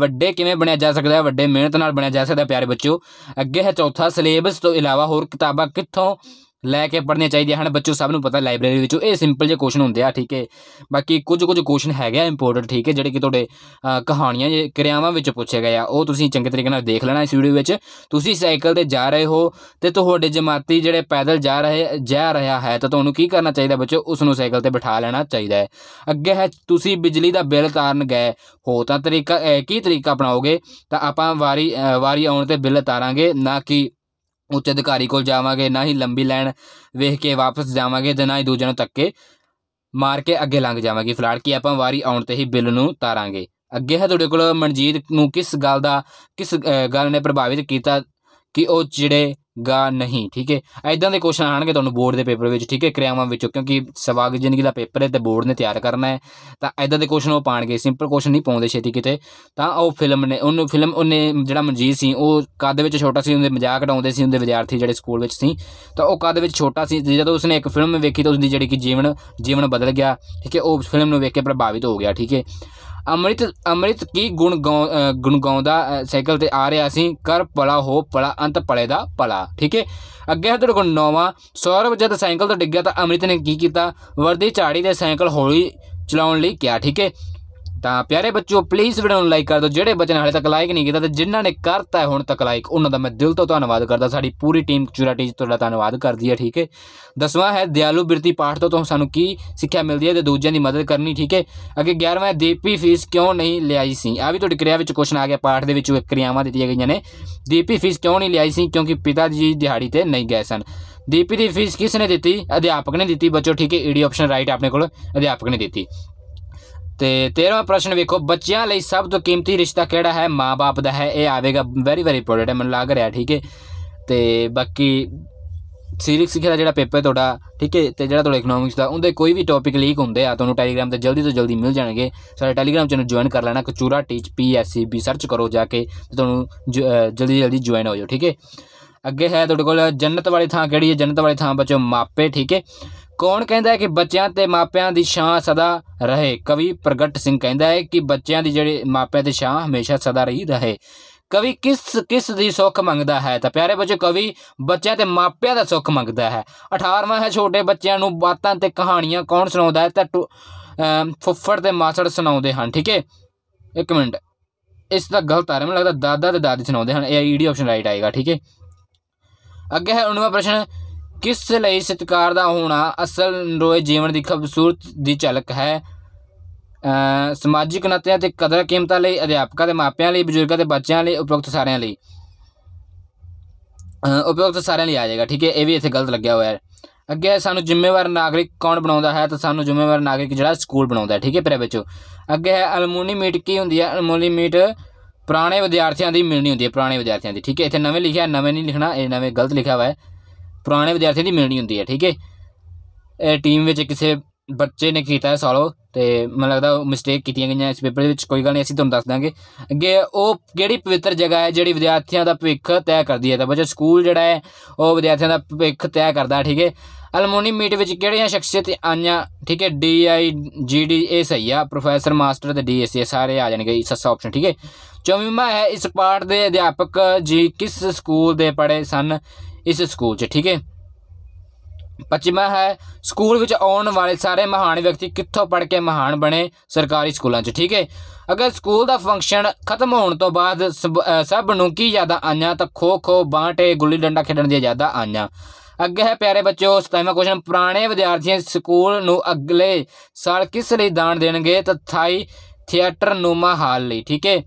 ਵੱਡੇ ਕਿਵੇਂ ਬਣਿਆ ਜਾ ਸਕਦਾ ਹੈ ਵੱਡੇ ਮਿਹਨਤ ਨਾਲ ਬਣਿਆ ਜਾ ਸਕਦਾ ਪਿਆਰੇ ਬੱਚੋ ਅੱਗੇ ਹੈ ਚੌਥਾ ਸਿਲੇਬਸ ਤੋਂ ਇਲਾਵਾ ਹੋਰ ਕਿਤਾਬਾਂ ਕਿੱਥੋਂ ਲੈ ਕੇ ਪੜ੍ਹਨੇ ਚਾਹੀਦੇ ਹਨ ਬੱਚੋ ਸਭ ਨੂੰ ਪਤਾ ਲਾਇਬ੍ਰੇਰੀ ਵਿੱਚੋਂ ਇਹ ਸਿੰਪਲ ਜਿਹੇ ਕੁਐਸਚਨ ਹੁੰਦੇ ਆ ਠੀਕ ਹੈ ਬਾਕੀ ਕੁਝ ਕੁਝ ਕੁਐਸਚਨ ਹੈਗੇ ਆ ਇੰਪੋਰਟੈਂਟ ਠੀਕ ਹੈ ਜਿਹੜੇ ਕਿ ਤੁਹਾਡੇ ਕਹਾਣੀਆਂ ਕਿਰਿਆਵਾਂ ਵਿੱਚ ਪੁੱਛੇ ਗਏ ਆ ਉਹ ਤੁਸੀਂ ਚੰਗੇ ਤਰੀਕੇ ਨਾਲ ਦੇਖ ਲੈਣਾ ਇਸ ਵੀਡੀਓ ਵਿੱਚ ਤੁਸੀਂ ਸਾਈਕਲ ਤੇ ਜਾ ਰਹੇ ਹੋ ਤੇ ਤੁਹਾਡੇ ਜਮਾਤੀ ਜਿਹੜੇ ਪੈਦਲ ਜਾ ਰਹੇ ਜਾ ਰਿਹਾ ਹੈ ਤਾਂ ਤੁਹਾਨੂੰ ਕੀ ਕਰਨਾ ਚਾਹੀਦਾ ਬੱਚੋ ਉਸ ਨੂੰ ਸਾਈਕਲ ਤੇ ਬਿਠਾ ਲੈਣਾ ਚਾਹੀਦਾ ਹੈ ਅੱਗੇ ਹੈ ਤੁਸੀਂ ਬਿਜਲੀ ਦਾ ਬਿੱਲ ਤਾਰਨ ਗਏ ਹੋ ਤਾਂ ਤਰੀਕਾ ਕੀ ਤਰੀਕਾ ਅਪਣਾਓਗੇ ਤਾਂ ਆਪਾਂ ਵਾਰੀ ਵਾਰੀ ਆਉਣ ਤੇ ਬਿੱਲ ਤਾਰਾਂਗੇ ਨਾ ਕਿ ਉੱਚ ਅਧਿਕਾਰੀ ਕੋਲ ਜਾਵਾਂਗੇ ਨਾ ਹੀ ਲੰਬੀ ਲਾਈਨ ਵੇਖ ਕੇ ਵਾਪਸ ਜਾਵਾਂਗੇ ਤੇ ਨਾ ਹੀ ਦੂਜਿਆਂ ਨੂੰ ਤੱਕੇ ਮਾਰ ਕੇ ਅੱਗੇ ਲੰਘ ਜਾਵਾਂਗੇ ਫਲਾੜ ਕੀ ਆਪਾਂ ਵਾਰੀ ਆਉਣ ਤੇ ਹੀ ਬਿੱਲ ਨੂੰ ਤਾਰਾਂਗੇ ਅੱਗੇ ਹੈ ਤੁਹਾਡੇ ਕੋਲ ਮਨਜੀਤ ਨੂੰ ਕਿਸ ਗੱਲ ਦਾ ਕਿਸ ਗੱਲ ਨੇ ਪ੍ਰਭਾਵਿਤ ਕੀਤਾ ਕਿ ਉਹ ਜਿਹੜੇ ਗਾ ਨਹੀਂ ਠੀਕ ਹੈ ਐਦਾਂ ਦੇ ਕੁਐਸਚਨ ਆਣਗੇ ਤੁਹਾਨੂੰ ਬੋਰਡ ਦੇ ਪੇਪਰ ਵਿੱਚ ਠੀਕ ਹੈ ਕਿਰਿਆਵਾਂ ਵਿੱਚੋਂ ਕਿਉਂਕਿ ਸਵਾਗ ਜ਼ਿੰਦਗੀ ਦਾ ਪੇਪਰ ਹੈ ਤੇ ਬੋਰਡ ਨੇ ਤਿਆਰ ਕਰਨਾ ਹੈ ਤਾਂ ਐਦਾਂ ਦੇ ਕੁਐਸਚਨ ਉਹ ਪਾਣਗੇ ਸਿੰਪਲ ਕੁਐਸਚਨ ਨਹੀਂ ਪਾਉਂਦੇ ਛੇਤੀ ਕਿਤੇ ਤਾਂ ਉਹ ਫਿਲਮ ਨੇ ਉਹਨੂੰ ਫਿਲਮ ਉਹਨੇ ਜਿਹੜਾ ਮਨਜੀਤ ਸੀ ਉਹ ਦੇ ਵਿੱਚ ਛੋਟਾ ਸੀ ਉਹਦੇ ਮਜ਼ਾਕ ਉਡਾਉਂਦੇ ਸੀ ਉਹਦੇ ਵਿਦਿਆਰਥੀ ਜਿਹੜੇ ਸਕੂਲ ਵਿੱਚ ਸੀ ਤਾਂ ਉਹ ਕੱਦ ਵਿੱਚ ਛੋਟਾ ਸੀ ਜਦੋਂ ਉਸਨੇ ਇੱਕ ਫਿਲਮ ਵੇਖੀ ਤਾਂ ਉਸਦੀ ਜਿਹੜੀ ਕਿ ਜੀਵਨ ਜੀਵਨ ਬਦਲ ਗਿਆ ਠੀਕ ਹੈ ਉਹ ਫਿਲਮ ਨੂੰ ਵੇਖ ਕੇ ਪ੍ਰਭਾਵਿਤ ਹੋ ਗਿਆ ਠੀਕ ਹੈ ਅੰਮ੍ਰਿਤ ਅੰਮ੍ਰਿਤ ਕੀ ਗੁਣ ਗੁਣਗਾਉਂਦਾ ਸਾਈਕਲ ਤੇ ਆ ਰਿਹਾ ਸੀ ਕਰ ਪਲਾ ਹੋ ਪਲਾ ਅੰਤ ਪਲੇ ਦਾ ਪਲਾ ਠੀਕ ਹੈ ਅੱਗੇ ਹੈ ਤੁਹਾਡੇ ਕੋਲ ਨੌਵਾਂ ਸੌਰਵ ਜਦ ਸਾਈਕਲ ਤੋਂ ਡਿੱਗਿਆ ਤਾਂ ਅੰਮ੍ਰਿਤ ਨੇ ਕੀ ਕੀਤਾ ਵਰਦੀ ਝਾੜੀ ਦੇ ਸਾਈਕਲ ਹੌਲੀ ਚਲਾਉਣ ਲਈ ਕਿਹਾ ਠੀਕ ਹੈ ਤਾਂ ਪਿਆਰੇ ਬੱਚਿਓ ਪਲੀਜ਼ ਵੀਡੀਓ ਨੂੰ ਲਾਈਕ ਕਰ ਦਿਓ ਜਿਹੜੇ ਬੱਚੇ ਨੇ ਹਾਲੇ ਤੱਕ ਲਾਈਕ ਨਹੀਂ ਕੀਤਾ ਤੇ ਜਿਨ੍ਹਾਂ ਨੇ ਕਰਤਾ ਹੈ ਹੁਣ ਤੱਕ ਲਾਈਕ ਉਹਨਾਂ ਦਾ ਮੈਂ ਦਿਲ ਤੋਂ ਧੰਨਵਾਦ ਕਰਦਾ ਸਾਡੀ ਪੂਰੀ ਟੀਮ ਚੂਰਾ ਟੀਚ ਤੁਹਾਡਾ ਧੰਨਵਾਦ ਕਰਦੀ ਹੈ ਠੀਕ ਹੈ ਦਸਵਾਂ ਹੈ ਦਿਆਲੂ ਬਿਰਤੀ ਪਾਠ ਤੋਂ ਤੁਹਾਨੂੰ ਸਾਨੂੰ ਕੀ ਸਿੱਖਿਆ ਮਿਲਦੀ ਹੈ ਤੇ ਦੂਜਿਆਂ ਦੀ ਮਦਦ ਕਰਨੀ ਠੀਕ ਹੈ ਅੱਗੇ 11ਵਾਂ ਹੈ ਦੀਪੀ ਫੀਸ ਕਿਉਂ ਨਹੀਂ ਲਿਆਈ ਸੀ ਆ ਵੀ ਤੁਹਾਡੀ ਕਿਰਿਆ ਵਿੱਚ ਕੁਐਸਚਨ ਆ ਗਿਆ ਪਾਠ ਦੇ ਵਿੱਚ ਕਿਰਿਆਵਾਂ ਦਿੱਤੀਆਂ ਗਈਆਂ ਨੇ ਦੀਪੀ ਫੀਸ ਕਿਉਂ ਨਹੀਂ ਲਿਆਈ ਸੀ ਕਿਉਂਕਿ ਪਿਤਾ ਜੀ ਦਿਹਾੜੀ ਤੇ ਨਹੀਂ ਗਏ ਸਨ ਦੀਪੀ ਦੀ ਫੀਸ ਕਿਸ ਨੇ ਦਿੱਤੀ ਅਧਿਆਪਕ ਨੇ ਦਿੱਤੀ ਬੱਚੋ ਠੀਕ ਹੈ ਈਡੀ ਆਪਸ਼ਨ ਰਾਈਟ ਆਪਣੇ ਕੋਲ ਅਧਿਆਪਕ ਨੇ ਦਿੱਤੀ ਤੇ 13ਵਾਂ ਪ੍ਰਸ਼ਨ ਵੇਖੋ ਬੱਚਿਆਂ ਲਈ ਸਭ ਤੋਂ ਕੀਮਤੀ ਰਿਸ਼ਤਾ ਕਿਹੜਾ ਹੈ ਮਾਪੇ ਦਾ ਹੈ ਇਹ ਆਵੇਗਾ ਵੈਰੀ ਵੈਰੀ ਇੰਪੋਰਟੈਂਟ ਹੈ ਮੈਨੂੰ ਲੱਗ ਰਿਹਾ ਠੀਕ ਹੈ ਤੇ ਬਾਕੀ ਸਿਵਿਕ ਸਿੱਖਿਆ ਦਾ ਜਿਹੜਾ ਪੇਪਰ ਤੁਹਾਡਾ ਠੀਕ ਹੈ ਤੇ ਜਿਹੜਾ ਤੁਹਾਡਾ ਇਕਨੋਮਿਕਸ ਦਾ ਉਹਦੇ ਕੋਈ ਵੀ ਟੌਪਿਕ ਲੀਕ ਹੁੰਦੇ ਆ ਤੁਹਾਨੂੰ ਟੈਲੀਗ੍ਰਾਮ ਤੇ ਜਲਦੀ ਤੋਂ ਜਲਦੀ ਮਿਲ ਜਾਣਗੇ ਸਾਡੇ ਟੈਲੀਗ੍ਰਾਮ ਚੈਨਲ ਜੁਆਇਨ ਕਰ ਲੈਣਾ ਕਚੂਰਾ ਟੀਚ ਪੀਐਸਸੀਬੀ ਸਰਚ ਕਰੋ ਜਾ ਕੇ ਤੇ ਤੁਹਾਨੂੰ ਜਲਦੀ ਜਲਦੀ ਜੁਆਇਨ ਹੋ ਜਾਓ ਠੀਕ ਹੈ ਅੱਗੇ ਹੈ ਤੁਹਾਡੇ ਕੋਲ ਜੰਨਤ ਵਾਲੀ ਥਾਂ ਕਿਹੜੀ ਹੈ ਜੰਨਤ ਵਾਲੀ ਥਾਂ ਬੱਚੋ ਮਾਪੇ ਠੀਕ ਹੈ ਕੌਣ ਕਹਿੰਦਾ ਹੈ ਕਿ ਬੱਚਿਆਂ ਤੇ ਮਾਪਿਆਂ ਦੀ ਛਾਂ ਸਦਾ ਰਹੇ ਕਵੀ ਪ੍ਰਗਟ ਸਿੰਘ ਕਹਿੰਦਾ ਹੈ ਕਿ ਬੱਚਿਆਂ ਦੀ ਜਿਹੜੇ ਮਾਪਿਆਂ ਤੇ ਛਾਂ ਹਮੇਸ਼ਾ ਸਦਾ ਰਹੀ ਰਹੇ ਕਵੀ ਕਿਸ ਕਿਸ ਦੀ ਸੁੱਖ ਮੰਗਦਾ ਹੈ ਤਾਂ ਪਿਆਰੇ ਬੱਚੇ ਕਵੀ ਬੱਚਿਆਂ ਤੇ ਮਾਪਿਆਂ ਦਾ ਸੁੱਖ ਮੰਗਦਾ ਹੈ 18ਵਾਂ ਹੈ ਛੋਟੇ ਬੱਚਿਆਂ ਨੂੰ ਬਾਤਾਂ ਤੇ ਕਹਾਣੀਆਂ ਕੌਣ ਸੁਣਾਉਂਦਾ ਹੈ ਤਾਂ ਫੁੱਫੜ ਤੇ ਮਾਸੜ ਸੁਣਾਉਂਦੇ ਹਨ ਠੀਕ ਹੈ ਇੱਕ ਮਿੰਟ ਇਸ ਦਾ ਗਲਤ ਆ ਰਿਹਾ ਮੈਨੂੰ ਲੱਗਦਾ ਦਾਦਾ ਤੇ ਦਾਦੀ ਸੁਣਾਉਂਦੇ ਹਨ ਇਹ ਈਡੀ ਆਪਸ਼ਨ ਰਾਈਟ ਆਏਗਾ ਠੀਕ ਹੈ ਅੱਗੇ ਹੈ 19ਵਾਂ ਪ੍ਰਸ਼ਨ ਕਿਸ ਲਈ ਸਤਿਕਾਰ ਦਾ ਹੋਣਾ ਅਸਲ ਰੋਏ ਜੀਵਨ ਦੀ ਖੂਬਸੂਰਤ ਦੀ ਝਲਕ ਹੈ ਸਮਾਜਿਕ ਨਾਤਿਆਂ ਤੇ ਕਦਰ ਕੀਮਤਾਂ ਲਈ ਅਧਿਆਪਕਾਂ ਦੇ ਮਾਪਿਆਂ ਲਈ ਬਜ਼ੁਰਗਾਂ ਦੇ ਬੱਚਿਆਂ ਲਈ ਉਪਯੁਕਤ ਸਾਰਿਆਂ ਲਈ ਉਪਯੁਕਤ ਸਾਰਿਆਂ ਲਈ ਆ ਜਾਏਗਾ ਠੀਕ ਹੈ ਇਹ ਵੀ ਇੱਥੇ ਗਲਤ ਲੱਗਿਆ ਹੋਇਆ ਹੈ ਅੱਗੇ ਸਾਨੂੰ ਜ਼ਿੰਮੇਵਾਰ ਨਾਗਰਿਕ ਕੌਣ ਬਣਾਉਂਦਾ ਹੈ ਤਾਂ ਸਾਨੂੰ ਜ਼ਿੰਮੇਵਾਰ ਨਾਗਰਿਕ ਜਿਹੜਾ ਸਕੂਲ ਬਣਾਉਂਦਾ ਹੈ ਠੀਕ ਹੈ ਪਰੇ ਵਿੱਚ ਅੱਗੇ ਹੈ ਅਲਮੂਨੀ ਮੀਟ ਕੀ ਹੁੰਦੀ ਹੈ ਅਲਮੂਨੀ ਮੀਟ ਪੁਰਾਣੇ ਵਿਦਿਆਰਥੀਆਂ ਦੀ ਮਿਲਣੀ ਹੁੰਦੀ ਹੈ ਪੁਰਾਣੇ ਵਿਦਿਆਰਥੀਆਂ ਦੀ ਠੀਕ ਹੈ ਇੱਥੇ ਨਵੇਂ ਲਿਖਿਆ ਨਵੇਂ ਨਹੀਂ ਲਿਖਣਾ ਇਹ ਨਵੇਂ ਗਲਤ ਲਿਖਿਆ ਹੋਇਆ ਹੈ ਪੁਰਾਣੇ ਵਿਦਿਆਰਥੀਆਂ ਦੀ ਮਿਲਣੀ ਹੁੰਦੀ ਹੈ ਠੀਕ ਹੈ ਇਹ ਟੀਮ ਵਿੱਚ ਕਿਸੇ ਬੱਚੇ ਨੇ ਕੀਤਾ ਹੈ ਸਾਲੋ ਤੇ ਮੈਨੂੰ ਲੱਗਦਾ ਉਹ ਮਿਸਟੇਕ ਕੀਤੀਆਂ ਗਈਆਂ ਇਸ ਪੇਪਰ ਦੇ ਵਿੱਚ ਕੋਈ ਗੱਲ ਨਹੀਂ ਅਸੀਂ ਤੁਹਾਨੂੰ ਦੱਸ ਦਾਂਗੇ ਅੱਗੇ ਉਹ ਕਿਹੜੀ ਪਵਿੱਤਰ ਜਗ੍ਹਾ ਹੈ ਜਿਹੜੀ ਵਿਦਿਆਰਥੀਆਂ ਦਾ ਭਵਿੱਖ ਤੈਅ ਕਰਦੀ ਹੈ ਤਾਂ ਬੱਚਾ ਸਕੂਲ ਜਿਹੜਾ ਹੈ ਉਹ ਵਿਦਿਆਰਥੀਆਂ ਦਾ ਭਵਿੱਖ ਤੈਅ ਕਰਦਾ ਠੀਕ ਹੈ ਅਲਮੋਨੀ ਮੀਟ ਵਿੱਚ ਕਿਹੜੀਆਂ ਸ਼ਖਸੀਅਤ ਆਈਆਂ ਠੀਕ ਹੈ ਡੀ ਆਈ ਜੀ ਡੀ ਇਹ ਸਹੀ ਆ ਪ੍ਰੋਫੈਸਰ ਮਾਸਟਰ ਤੇ ਡੀ ਐਸ e, ਇਹ ਸਾਰੇ ਆ ਜਾਣਗੇ ਸੱਸਾ ਆਪਸ਼ਨ ਠੀਕ ਹੈ ਚੌਵੀਵਾਂ ਹੈ ਇਸ ਪਾਠ ਦੇ ਅਧਿਆਪਕ ਜੀ ਕਿਸ ਸਕੂਲ ਦੇ ਪੜੇ ਸਨ ਇਸ ਸਕੂਲ 'ਚ ਠੀਕ ਹੈ ਪੰਜਵਾਂ ਹੈ ਸਕੂਲ ਵਿੱਚ ਆਉਣ ਵਾਲੇ ਸਾਰੇ ਮਹਾਨ ਵਿਅਕਤੀ ਕਿੱਥੋਂ ਪੜ੍ਹ ਕੇ ਮਹਾਨ ਬਣੇ ਸਰਕਾਰੀ ਸਕੂਲਾਂ 'ਚ ਠੀਕ ਹੈ ਅਗਰ ਸਕੂਲ ਦਾ ਫੰਕਸ਼ਨ ਖਤਮ ਹੋਣ ਤੋਂ ਬਾਅਦ ਸਭ ਨੂੰ ਕੀ ਜ਼ਿਆਦਾ ਆਇਆ ਤਾਂ ਖੋ ਖੋ ਬਾਂਟੇ ਗੁੱਲੀ ਡੰਡਾ ਖੇਡਣ ਦੀ ਜ਼ਿਆਦਾ ਆਇਆ ਅੱਗੇ ਹੈ ਪਿਆਰੇ ਬੱਚਿਓ 27ਵਾਂ ਕੁਐਸਚਨ ਪੁਰਾਣੇ ਵਿਦਿਆਰਥੀ ਸਕੂਲ ਨੂੰ ਅਗਲੇ ਸਾਲ ਕਿਸ ਲਈ ਦਾਨ ਦੇਣਗੇ ਤਾਂ ਥਾਈ ਥੀਏਟਰ ਨੂਮਾ ਹਾਲ ਲਈ ਠੀਕ ਹੈ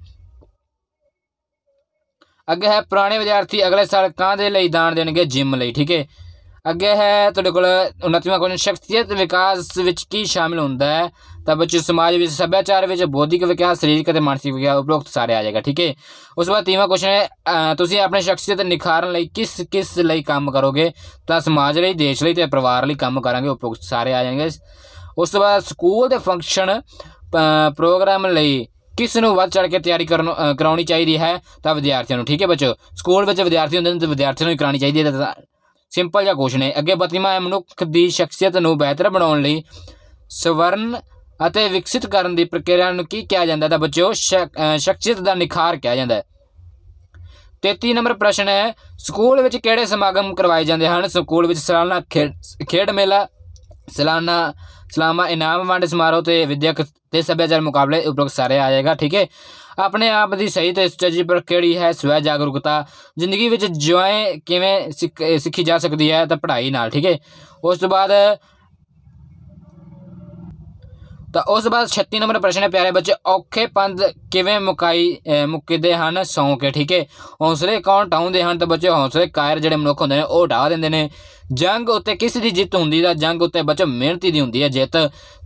ਅੱਗੇ ਹੈ ਪੁਰਾਣੇ ਵਿਦਿਆਰਥੀ ਅਗਲੇ ਸਾਲ ਕਾਂ ਦੇ ਲਈ ਦਾਨ ਦੇਣਗੇ ਜਿਮ ਲਈ ਠੀਕ ਹੈ ਅੱਗੇ ਹੈ ਤੁਹਾਡੇ ਕੋਲ 29ਵਾਂ ਕੁਐਸਚਨ ਸ਼ਖਸੀਅਤ ਵਿਕਾਸ ਵਿੱਚ ਕੀ ਸ਼ਾਮਿਲ ਹੁੰਦਾ ਹੈ ਤਾਂ ਬੱਚੇ ਸਮਾਜ ਵਿੱਚ ਸੱਭਿਆਚਾਰ ਵਿੱਚ ਬੌਧਿਕ ਵਿਕਾਸ ਸਰੀਰਕ ਅਤੇ ਮਾਨਸਿਕ ਵਿਕਾਸ ਉਪਰੋਕਤ ਸਾਰੇ ਆ ਜਾਏਗਾ ਠੀਕ ਹੈ ਉਸ ਤੋਂ ਬਾਅਦ 3ਵਾਂ ਕੁਐਸਚਨ ਹੈ ਤੁਸੀਂ ਆਪਣੇ ਸ਼ਖਸੀਅਤ ਨਿਖਾਰਨ ਲਈ ਕਿਸ ਕਿਸ ਲਈ ਕੰਮ ਕਰੋਗੇ ਤਾਂ ਸਮਾਜ ਲਈ ਦੇਸ਼ ਲਈ ਤੇ ਪਰਿਵਾਰ ਲਈ ਕੰਮ ਕਰਾਂਗੇ ਉਪਰੋਕਤ ਸਾਰੇ ਆ ਜਾਣਗੇ ਉਸ ਤੋਂ ਬਾਅਦ ਸਕੂਲ ਦੇ ਫੰਕਸ਼ਨ ਪ੍ਰੋਗਰਾਮ ਲਈ ਕਿਸ ਨੂੰ ਵੱਧ ਚੜ ਕੇ ਤਿਆਰੀ ਕਰਨ ਕਰਾਉਣੀ ਚਾਹੀਦੀ ਹੈ ਤਾਂ ਵਿਦਿਆਰਥੀਆਂ ਨੂੰ ਠੀਕ ਹੈ ਬੱਚੋ ਸਕੂਲ ਵਿੱਚ ਵਿਦਿਆਰਥੀ ਹੁੰਦੇ ਨੇ ਤਾਂ ਵਿਦਿਆਰਥੀਆਂ ਨੂੰ ਹੀ ਕਰਾਉਣੀ ਚਾਹੀਦੀ ਹੈ ਸਿੰਪਲ ਜਿਹਾ ਕੁਐਸਚਨ ਹੈ ਅੱਗੇ ਬਤਿਮਾ ਹੈ ਮਨੁੱਖ ਦੀ ਸ਼ਖਸੀਅਤ ਨੂੰ ਬਿਹਤਰ ਬਣਾਉਣ ਲਈ ਸਵਰਨ ਅਤੇ ਵਿਕਸਿਤ ਕਰਨ ਦੀ ਪ੍ਰਕਿਰਿਆ ਨੂੰ ਕੀ ਕਿਹਾ ਜਾਂਦਾ ਹੈ ਤਾਂ ਬੱਚਿਓ ਸ਼ਖਸੀਅਤ ਦਾ ਨਿਖਾਰ ਕਿਹਾ ਜਾਂਦਾ ਹੈ 33 ਨੰਬਰ ਪ੍ਰਸ਼ਨ ਹੈ ਸਕੂਲ ਵਿੱਚ ਕਿਹੜੇ ਸਮਾਗਮ ਕਰਵਾਏ ਜਾਂਦੇ ਹਨ ਸਕੂਲ ਵਿੱਚ ਸਾਲਾਨਾ ਖੇਡ ਮੇਲਾ ਸਾਲਾਨਾ ਸਲਾਮਾ ਇਨਾਮ ਵੰਡ ਸਮਾਰੋਹ ਤੇ ਵਿਦਿਅਕ ਤੇ ਸੱਭਿਆਚਾਰ ਮੁਕਾਬਲੇ ਉਪਰੋਕਤ ਸਾਰੇ ਆਏਗਾ ਠੀਕ ਹੈ ਆਪਣੇ ਆਪ ਦੀ ਸਹੀ ਤੇ ਸਟ੍ਰੈਟਜੀ ਪਰ ਕਿਹੜੀ ਹੈ ਸਵੈ ਜਾਗਰੂਕਤਾ ਜ਼ਿੰਦਗੀ ਵਿੱਚ ਜੁਆਏ ਕਿਵੇਂ ਸਿੱਖੀ ਜਾ ਸਕਦੀ ਹੈ ਤਾਂ ਪੜ੍ਹਾਈ ਨਾਲ ਠੀਕ ਹੈ ਉਸ ਤੋਂ ਬਾਅਦ ਤਾਂ ਉਸ ਬਾਅਦ 36 ਨੰਬਰ ਪ੍ਰਸ਼ਨ ਹੈ ਪਿਆਰੇ ਬੱਚੇ ਔਖੇ ਪੰਦ ਕਿਵੇਂ ਮੁਕਾਈ ਮੁਕਦੇ ਹਨ ਸੌਂ ਕੇ ਠੀਕ ਹੈ ਹੌਸਲੇ ਕੌਣ ਟਾਉਂਦੇ ਹਨ ਤਾਂ ਬੱਚੇ ਹੌਸਲੇ ਕਾਇਰ ਜਿਹੜੇ ਮਨੁੱਖ ਹੁੰਦੇ ਨੇ ਉਹ ਢਾ ਦਿੰਦੇ ਨੇ ਜੰਗ ਉੱਤੇ ਕਿਸ ਦੀ ਜਿੱਤ ਹੁੰਦੀ ਦਾ ਜੰਗ ਉੱਤੇ ਬੱਚੋ ਮਿਹਨਤੀ ਦੀ ਹੁੰਦੀ ਹੈ ਜਿੱਤ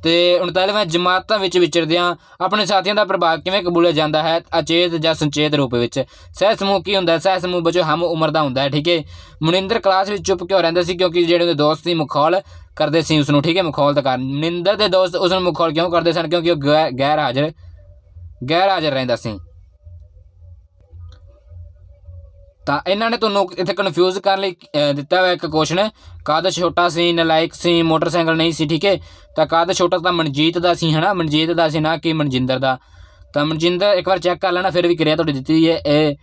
ਤੇ 39ਵਾਂ ਜਮਾਤਾਂ ਵਿੱਚ ਵਿਚਰਦਿਆਂ ਆਪਣੇ ਸਾਥੀਆਂ ਦਾ ਪ੍ਰਭਾਵ ਕਿਵੇਂ ਕਬੂਲਿਆ ਜਾਂਦਾ ਹੈ ਅਚੇਤ ਜਾਂ ਸੰਚੇਤ ਰੂਪ ਵਿੱਚ ਸਹਿ ਸਮੂਹ ਕੀ ਹੁੰਦਾ ਸਹਿ ਸਮੂਹ ਬੱਚੋ ਹਮ ਉਮਰ ਦਾ ਹੁੰਦਾ ਹੈ ਠੀਕ ਹੈ ਮਨਿੰਦਰ ਕਲਾਸ ਵਿੱਚ ਚੁੱਪ ਕਿਉਂ ਰਹਿੰਦਾ ਸੀ ਕਿਉਂਕਿ ਜਿਹੜੇ ਉਹਦੇ ਦੋਸਤ ਸੀ ਮੁਖੌਲ ਕਰਦੇ ਸੀ ਉਸ ਨੂੰ ਠੀਕ ਹੈ ਮੁਖੌਲ ਤਾਂ ਕਰ ਮਨਿੰਦਰ ਦੇ ਦੋਸਤ ਉਸ ਨੂੰ ਮੁਖੌਲ ਕਿਉਂ ਕਰਦੇ ਸਨ ਕਿਉਂਕਿ ਉਹ ਗੈਰ ਹਾਜ਼ਰ ਗੈਰ ਹਾਜ਼ਰ ਰਹਿੰਦਾ ਸੀ ਤਾਂ ਇਹਨਾਂ ਨੇ ਤੁਹਾਨੂੰ ਇੱਥੇ ਕਨਫਿਊਜ਼ ਕਰਨ ਲਈ ਦਿੱਤਾ ਹੋਇਆ ਇੱਕ ਕੁਐਸਚਨ ਕਾਦ ਛੋਟਾ ਸੀ ਨਲਾਇਕ ਸੀ ਮੋਟਰਸਾਈਕਲ ਨਹੀਂ ਸੀ ਠੀਕ ਹੈ ਤਾਂ ਕਾਦ ਛੋਟਾ ਤਾਂ ਮਨਜੀਤ ਦਾ ਸੀ ਹਨਾ ਮਨਜੀਤ ਦਾ ਸੀ ਨਾ ਕਿ ਮਨਜਿੰਦਰ ਦਾ ਤਾਂ ਮਨਜਿੰਦਰ ਇੱਕ ਵਾਰ ਚੈੱਕ ਕਰ ਲੈਣਾ ਫਿਰ ਵੀ ਕਿਰਿਆ ਤੁਹਾਡੀ ਦਿੱਤੀ ਹੈ ਇਹ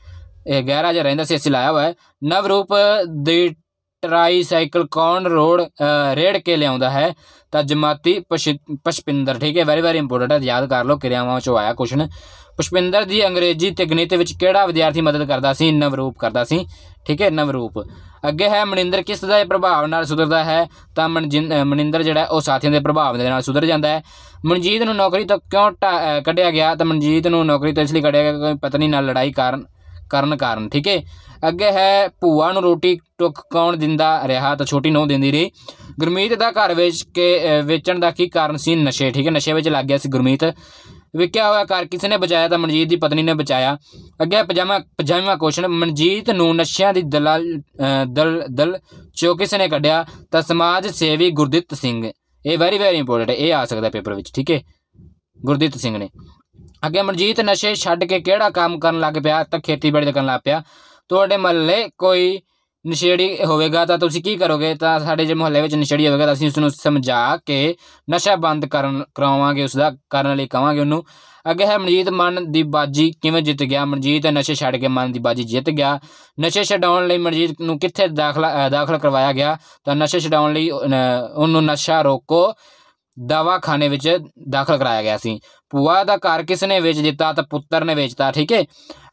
ਇਹ ਗਹਿਰਾ ਜਿਹਾ ਰਹਿੰਦਾ ਸੀ ਅਸੀਂ ਲਾਇਆ ਹੋਇਆ ਹੈ ਨਵਰੂਪ ਦੇ ਟ੍ਰਾਈਸਾਈਕਲ ਕੌਣ ਰੋਡ ਰੇੜ ਕੇ ਲਿਆਉਂਦਾ ਹੈ ਤਾਂ ਜਮਾਤੀ ਪਸ਼ਪਿੰਦਰ ਠੀਕ ਹੈ ਵੈਰੀ ਵੈਰੀ ਇੰਪੋਰਟੈਂਟ ਹੈ ਯਾਦ ਕਰ ਲਓ ਕਿਰਿਆਵਾਂ ਚੋਂ ਆਇਆ ਕੁਐਸਚਨ ਪੁਸ਼ਪਿੰਦਰ ਜੀ ਅੰਗਰੇਜ਼ੀ ਤੇ ਗਣਿਤ ਵਿੱਚ ਕਿਹੜਾ ਵਿਦਿਆਰਥੀ ਮਦਦ ਕਰਦਾ ਸੀ ਨਵਰੂਪ ਕਰਦਾ ਸੀ ਠੀਕ ਹੈ ਨਵਰੂਪ ਅੱਗੇ ਹੈ ਮਨਿੰਦਰ ਕਿਸ ਦਾ ਪ੍ਰਭਾਵ ਨਾਲ ਸੁਧਰਦਾ ਹੈ ਤਾਂ ਮਨਿੰਦਰ ਜਿਹੜਾ ਉਹ ਸਾਥੀਆਂ ਦੇ ਪ੍ਰਭਾਵ ਦੇ ਨਾਲ ਸੁਧਰ ਜਾਂਦਾ ਹੈ ਮਨਜੀਤ ਨੂੰ ਨੌਕਰੀ ਤੋਂ ਕਿਉਂ ਕੱਢਿਆ ਗਿਆ ਤਾਂ ਮਨਜੀਤ ਨੂੰ ਨੌਕਰੀ ਤੋਂ ਇਸ ਲਈ ਕੱਢਿਆ ਗਿਆ ਕਿਉਂਕਿ ਪਤਨੀ ਨਾਲ ਲੜਾਈ ਕਾਰਨ ਕਰਨ ਕਾਰਨ ਠੀਕ ਹੈ ਅੱਗੇ ਹੈ ਭੂਆ ਨੂੰ ਰੋਟੀ ਟੁੱਕ ਕੌਣ ਦਿੰਦਾ ਰਿਹਾ ਤਾਂ ਛੋਟੀ ਨੂੰ ਦਿੰਦੀ ਰਹੀ ਗੁਰਮੀਤ ਦਾ ਘਰ ਵਿੱਚ ਕੇ ਵੇਚਣ ਦਾ ਕੀ ਕਾਰਨ ਸੀ ਨਸ਼ੇ ਠੀਕ ਹੈ ਨਸ਼ੇ ਵਿੱਚ ਲੱਗ ਗਿਆ ਸੀ ਗੁਰਮੀਤ ਵਿਕਿਆ ਹੋਇਆ ਕਾਰ ਕਿਸ ਨੇ ਬਚਾਇਆ ਤਾਂ ਮਨਜੀਤ ਦੀ ਪਤਨੀ ਨੇ ਬਚਾਇਆ ਅੱਗੇ ਪਜਾਮਾ 55ਵਾਂ ਕੁਐਸਚਨ ਮਨਜੀਤ ਨੂੰ ਨਸ਼ਿਆਂ ਦੀ ਦਲਾਲ ਦਲ ਦਲ ਚੋ ਕਿਸ ਨੇ ਕੱਢਿਆ ਤਾਂ ਸਮਾਜ ਸੇਵੀ ਗੁਰਦਿੱਤ ਸਿੰਘ ਇਹ ਵੈਰੀ ਵੈਰੀ ਇੰਪੋਰਟੈਂਟ ਇਹ ਆ ਸਕਦਾ ਪੇਪਰ ਵਿੱਚ ਠੀਕ ਹੈ ਗੁਰਦਿੱਤ ਸਿੰਘ ਨੇ ਅੱਗੇ ਮਨਜੀਤ ਨਸ਼ੇ ਛੱਡ ਕੇ ਕਿਹੜਾ ਕੰਮ ਕਰਨ ਲੱਗ ਪਿਆ ਤਾਂ ਖੇਤੀਬਾੜੀ ਦਾ ਕਰਨ ਲੱਗ ਪਿਆ ਤੁਹਾਡੇ ਮੱਲੇ ਕੋਈ ਨਸ਼ੇੜੀ ਹੋਵੇਗਾ ਤਾਂ ਤੁਸੀਂ ਕੀ ਕਰੋਗੇ ਤਾਂ ਸਾਡੇ ਜੇ ਮੁਹੱਲੇ ਵਿੱਚ ਨਸ਼ੇੜੀ ਹੋਵੇਗਾ ਤਾਂ ਅਸੀਂ ਉਸ ਨੂੰ ਸਮਝਾ ਕੇ ਨਸ਼ਾ ਬੰਦ ਕਰਨ ਕਰਾਵਾਂਗੇ ਉਸ ਦਾ ਕਰਨ ਲਈ ਕਵਾਂਗੇ ਉਹਨੂੰ ਅੱਗੇ ਹੈ ਮਨਜੀਤ ਮਨ ਦੀ ਬਾਜੀ ਕਿਵੇਂ ਜਿੱਤ ਗਿਆ ਮਨਜੀਤ ਨਸ਼ੇ ਛੱਡ ਕੇ ਮਨ ਦੀ ਬਾਜੀ ਜਿੱਤ ਗਿਆ ਨਸ਼ੇ ਛਡਾਉਣ ਲਈ ਮਨਜੀਤ ਨੂੰ ਕਿੱਥੇ ਦਾਖਲਾ ਦਾਖਲ ਕਰਵਾਇਆ ਗਿਆ ਤਾਂ ਨਸ਼ੇ ਛਡਾਉਣ ਲਈ ਉਹਨੂੰ ਨਸ਼ਾ ਰੋਕੋ ਦਵਾਖਾਨੇ ਵਿੱਚ ਦਾਖਲ ਕਰਾਇਆ ਗਿਆ ਸੀ ਪੂਆ ਦਾ ਘਰ ਕਿਸ ਨੇ ਵੇਚ ਦਿੱਤਾ ਤਾਂ ਪੁੱਤਰ ਨੇ ਵੇਚਤਾ ਠੀਕ ਹੈ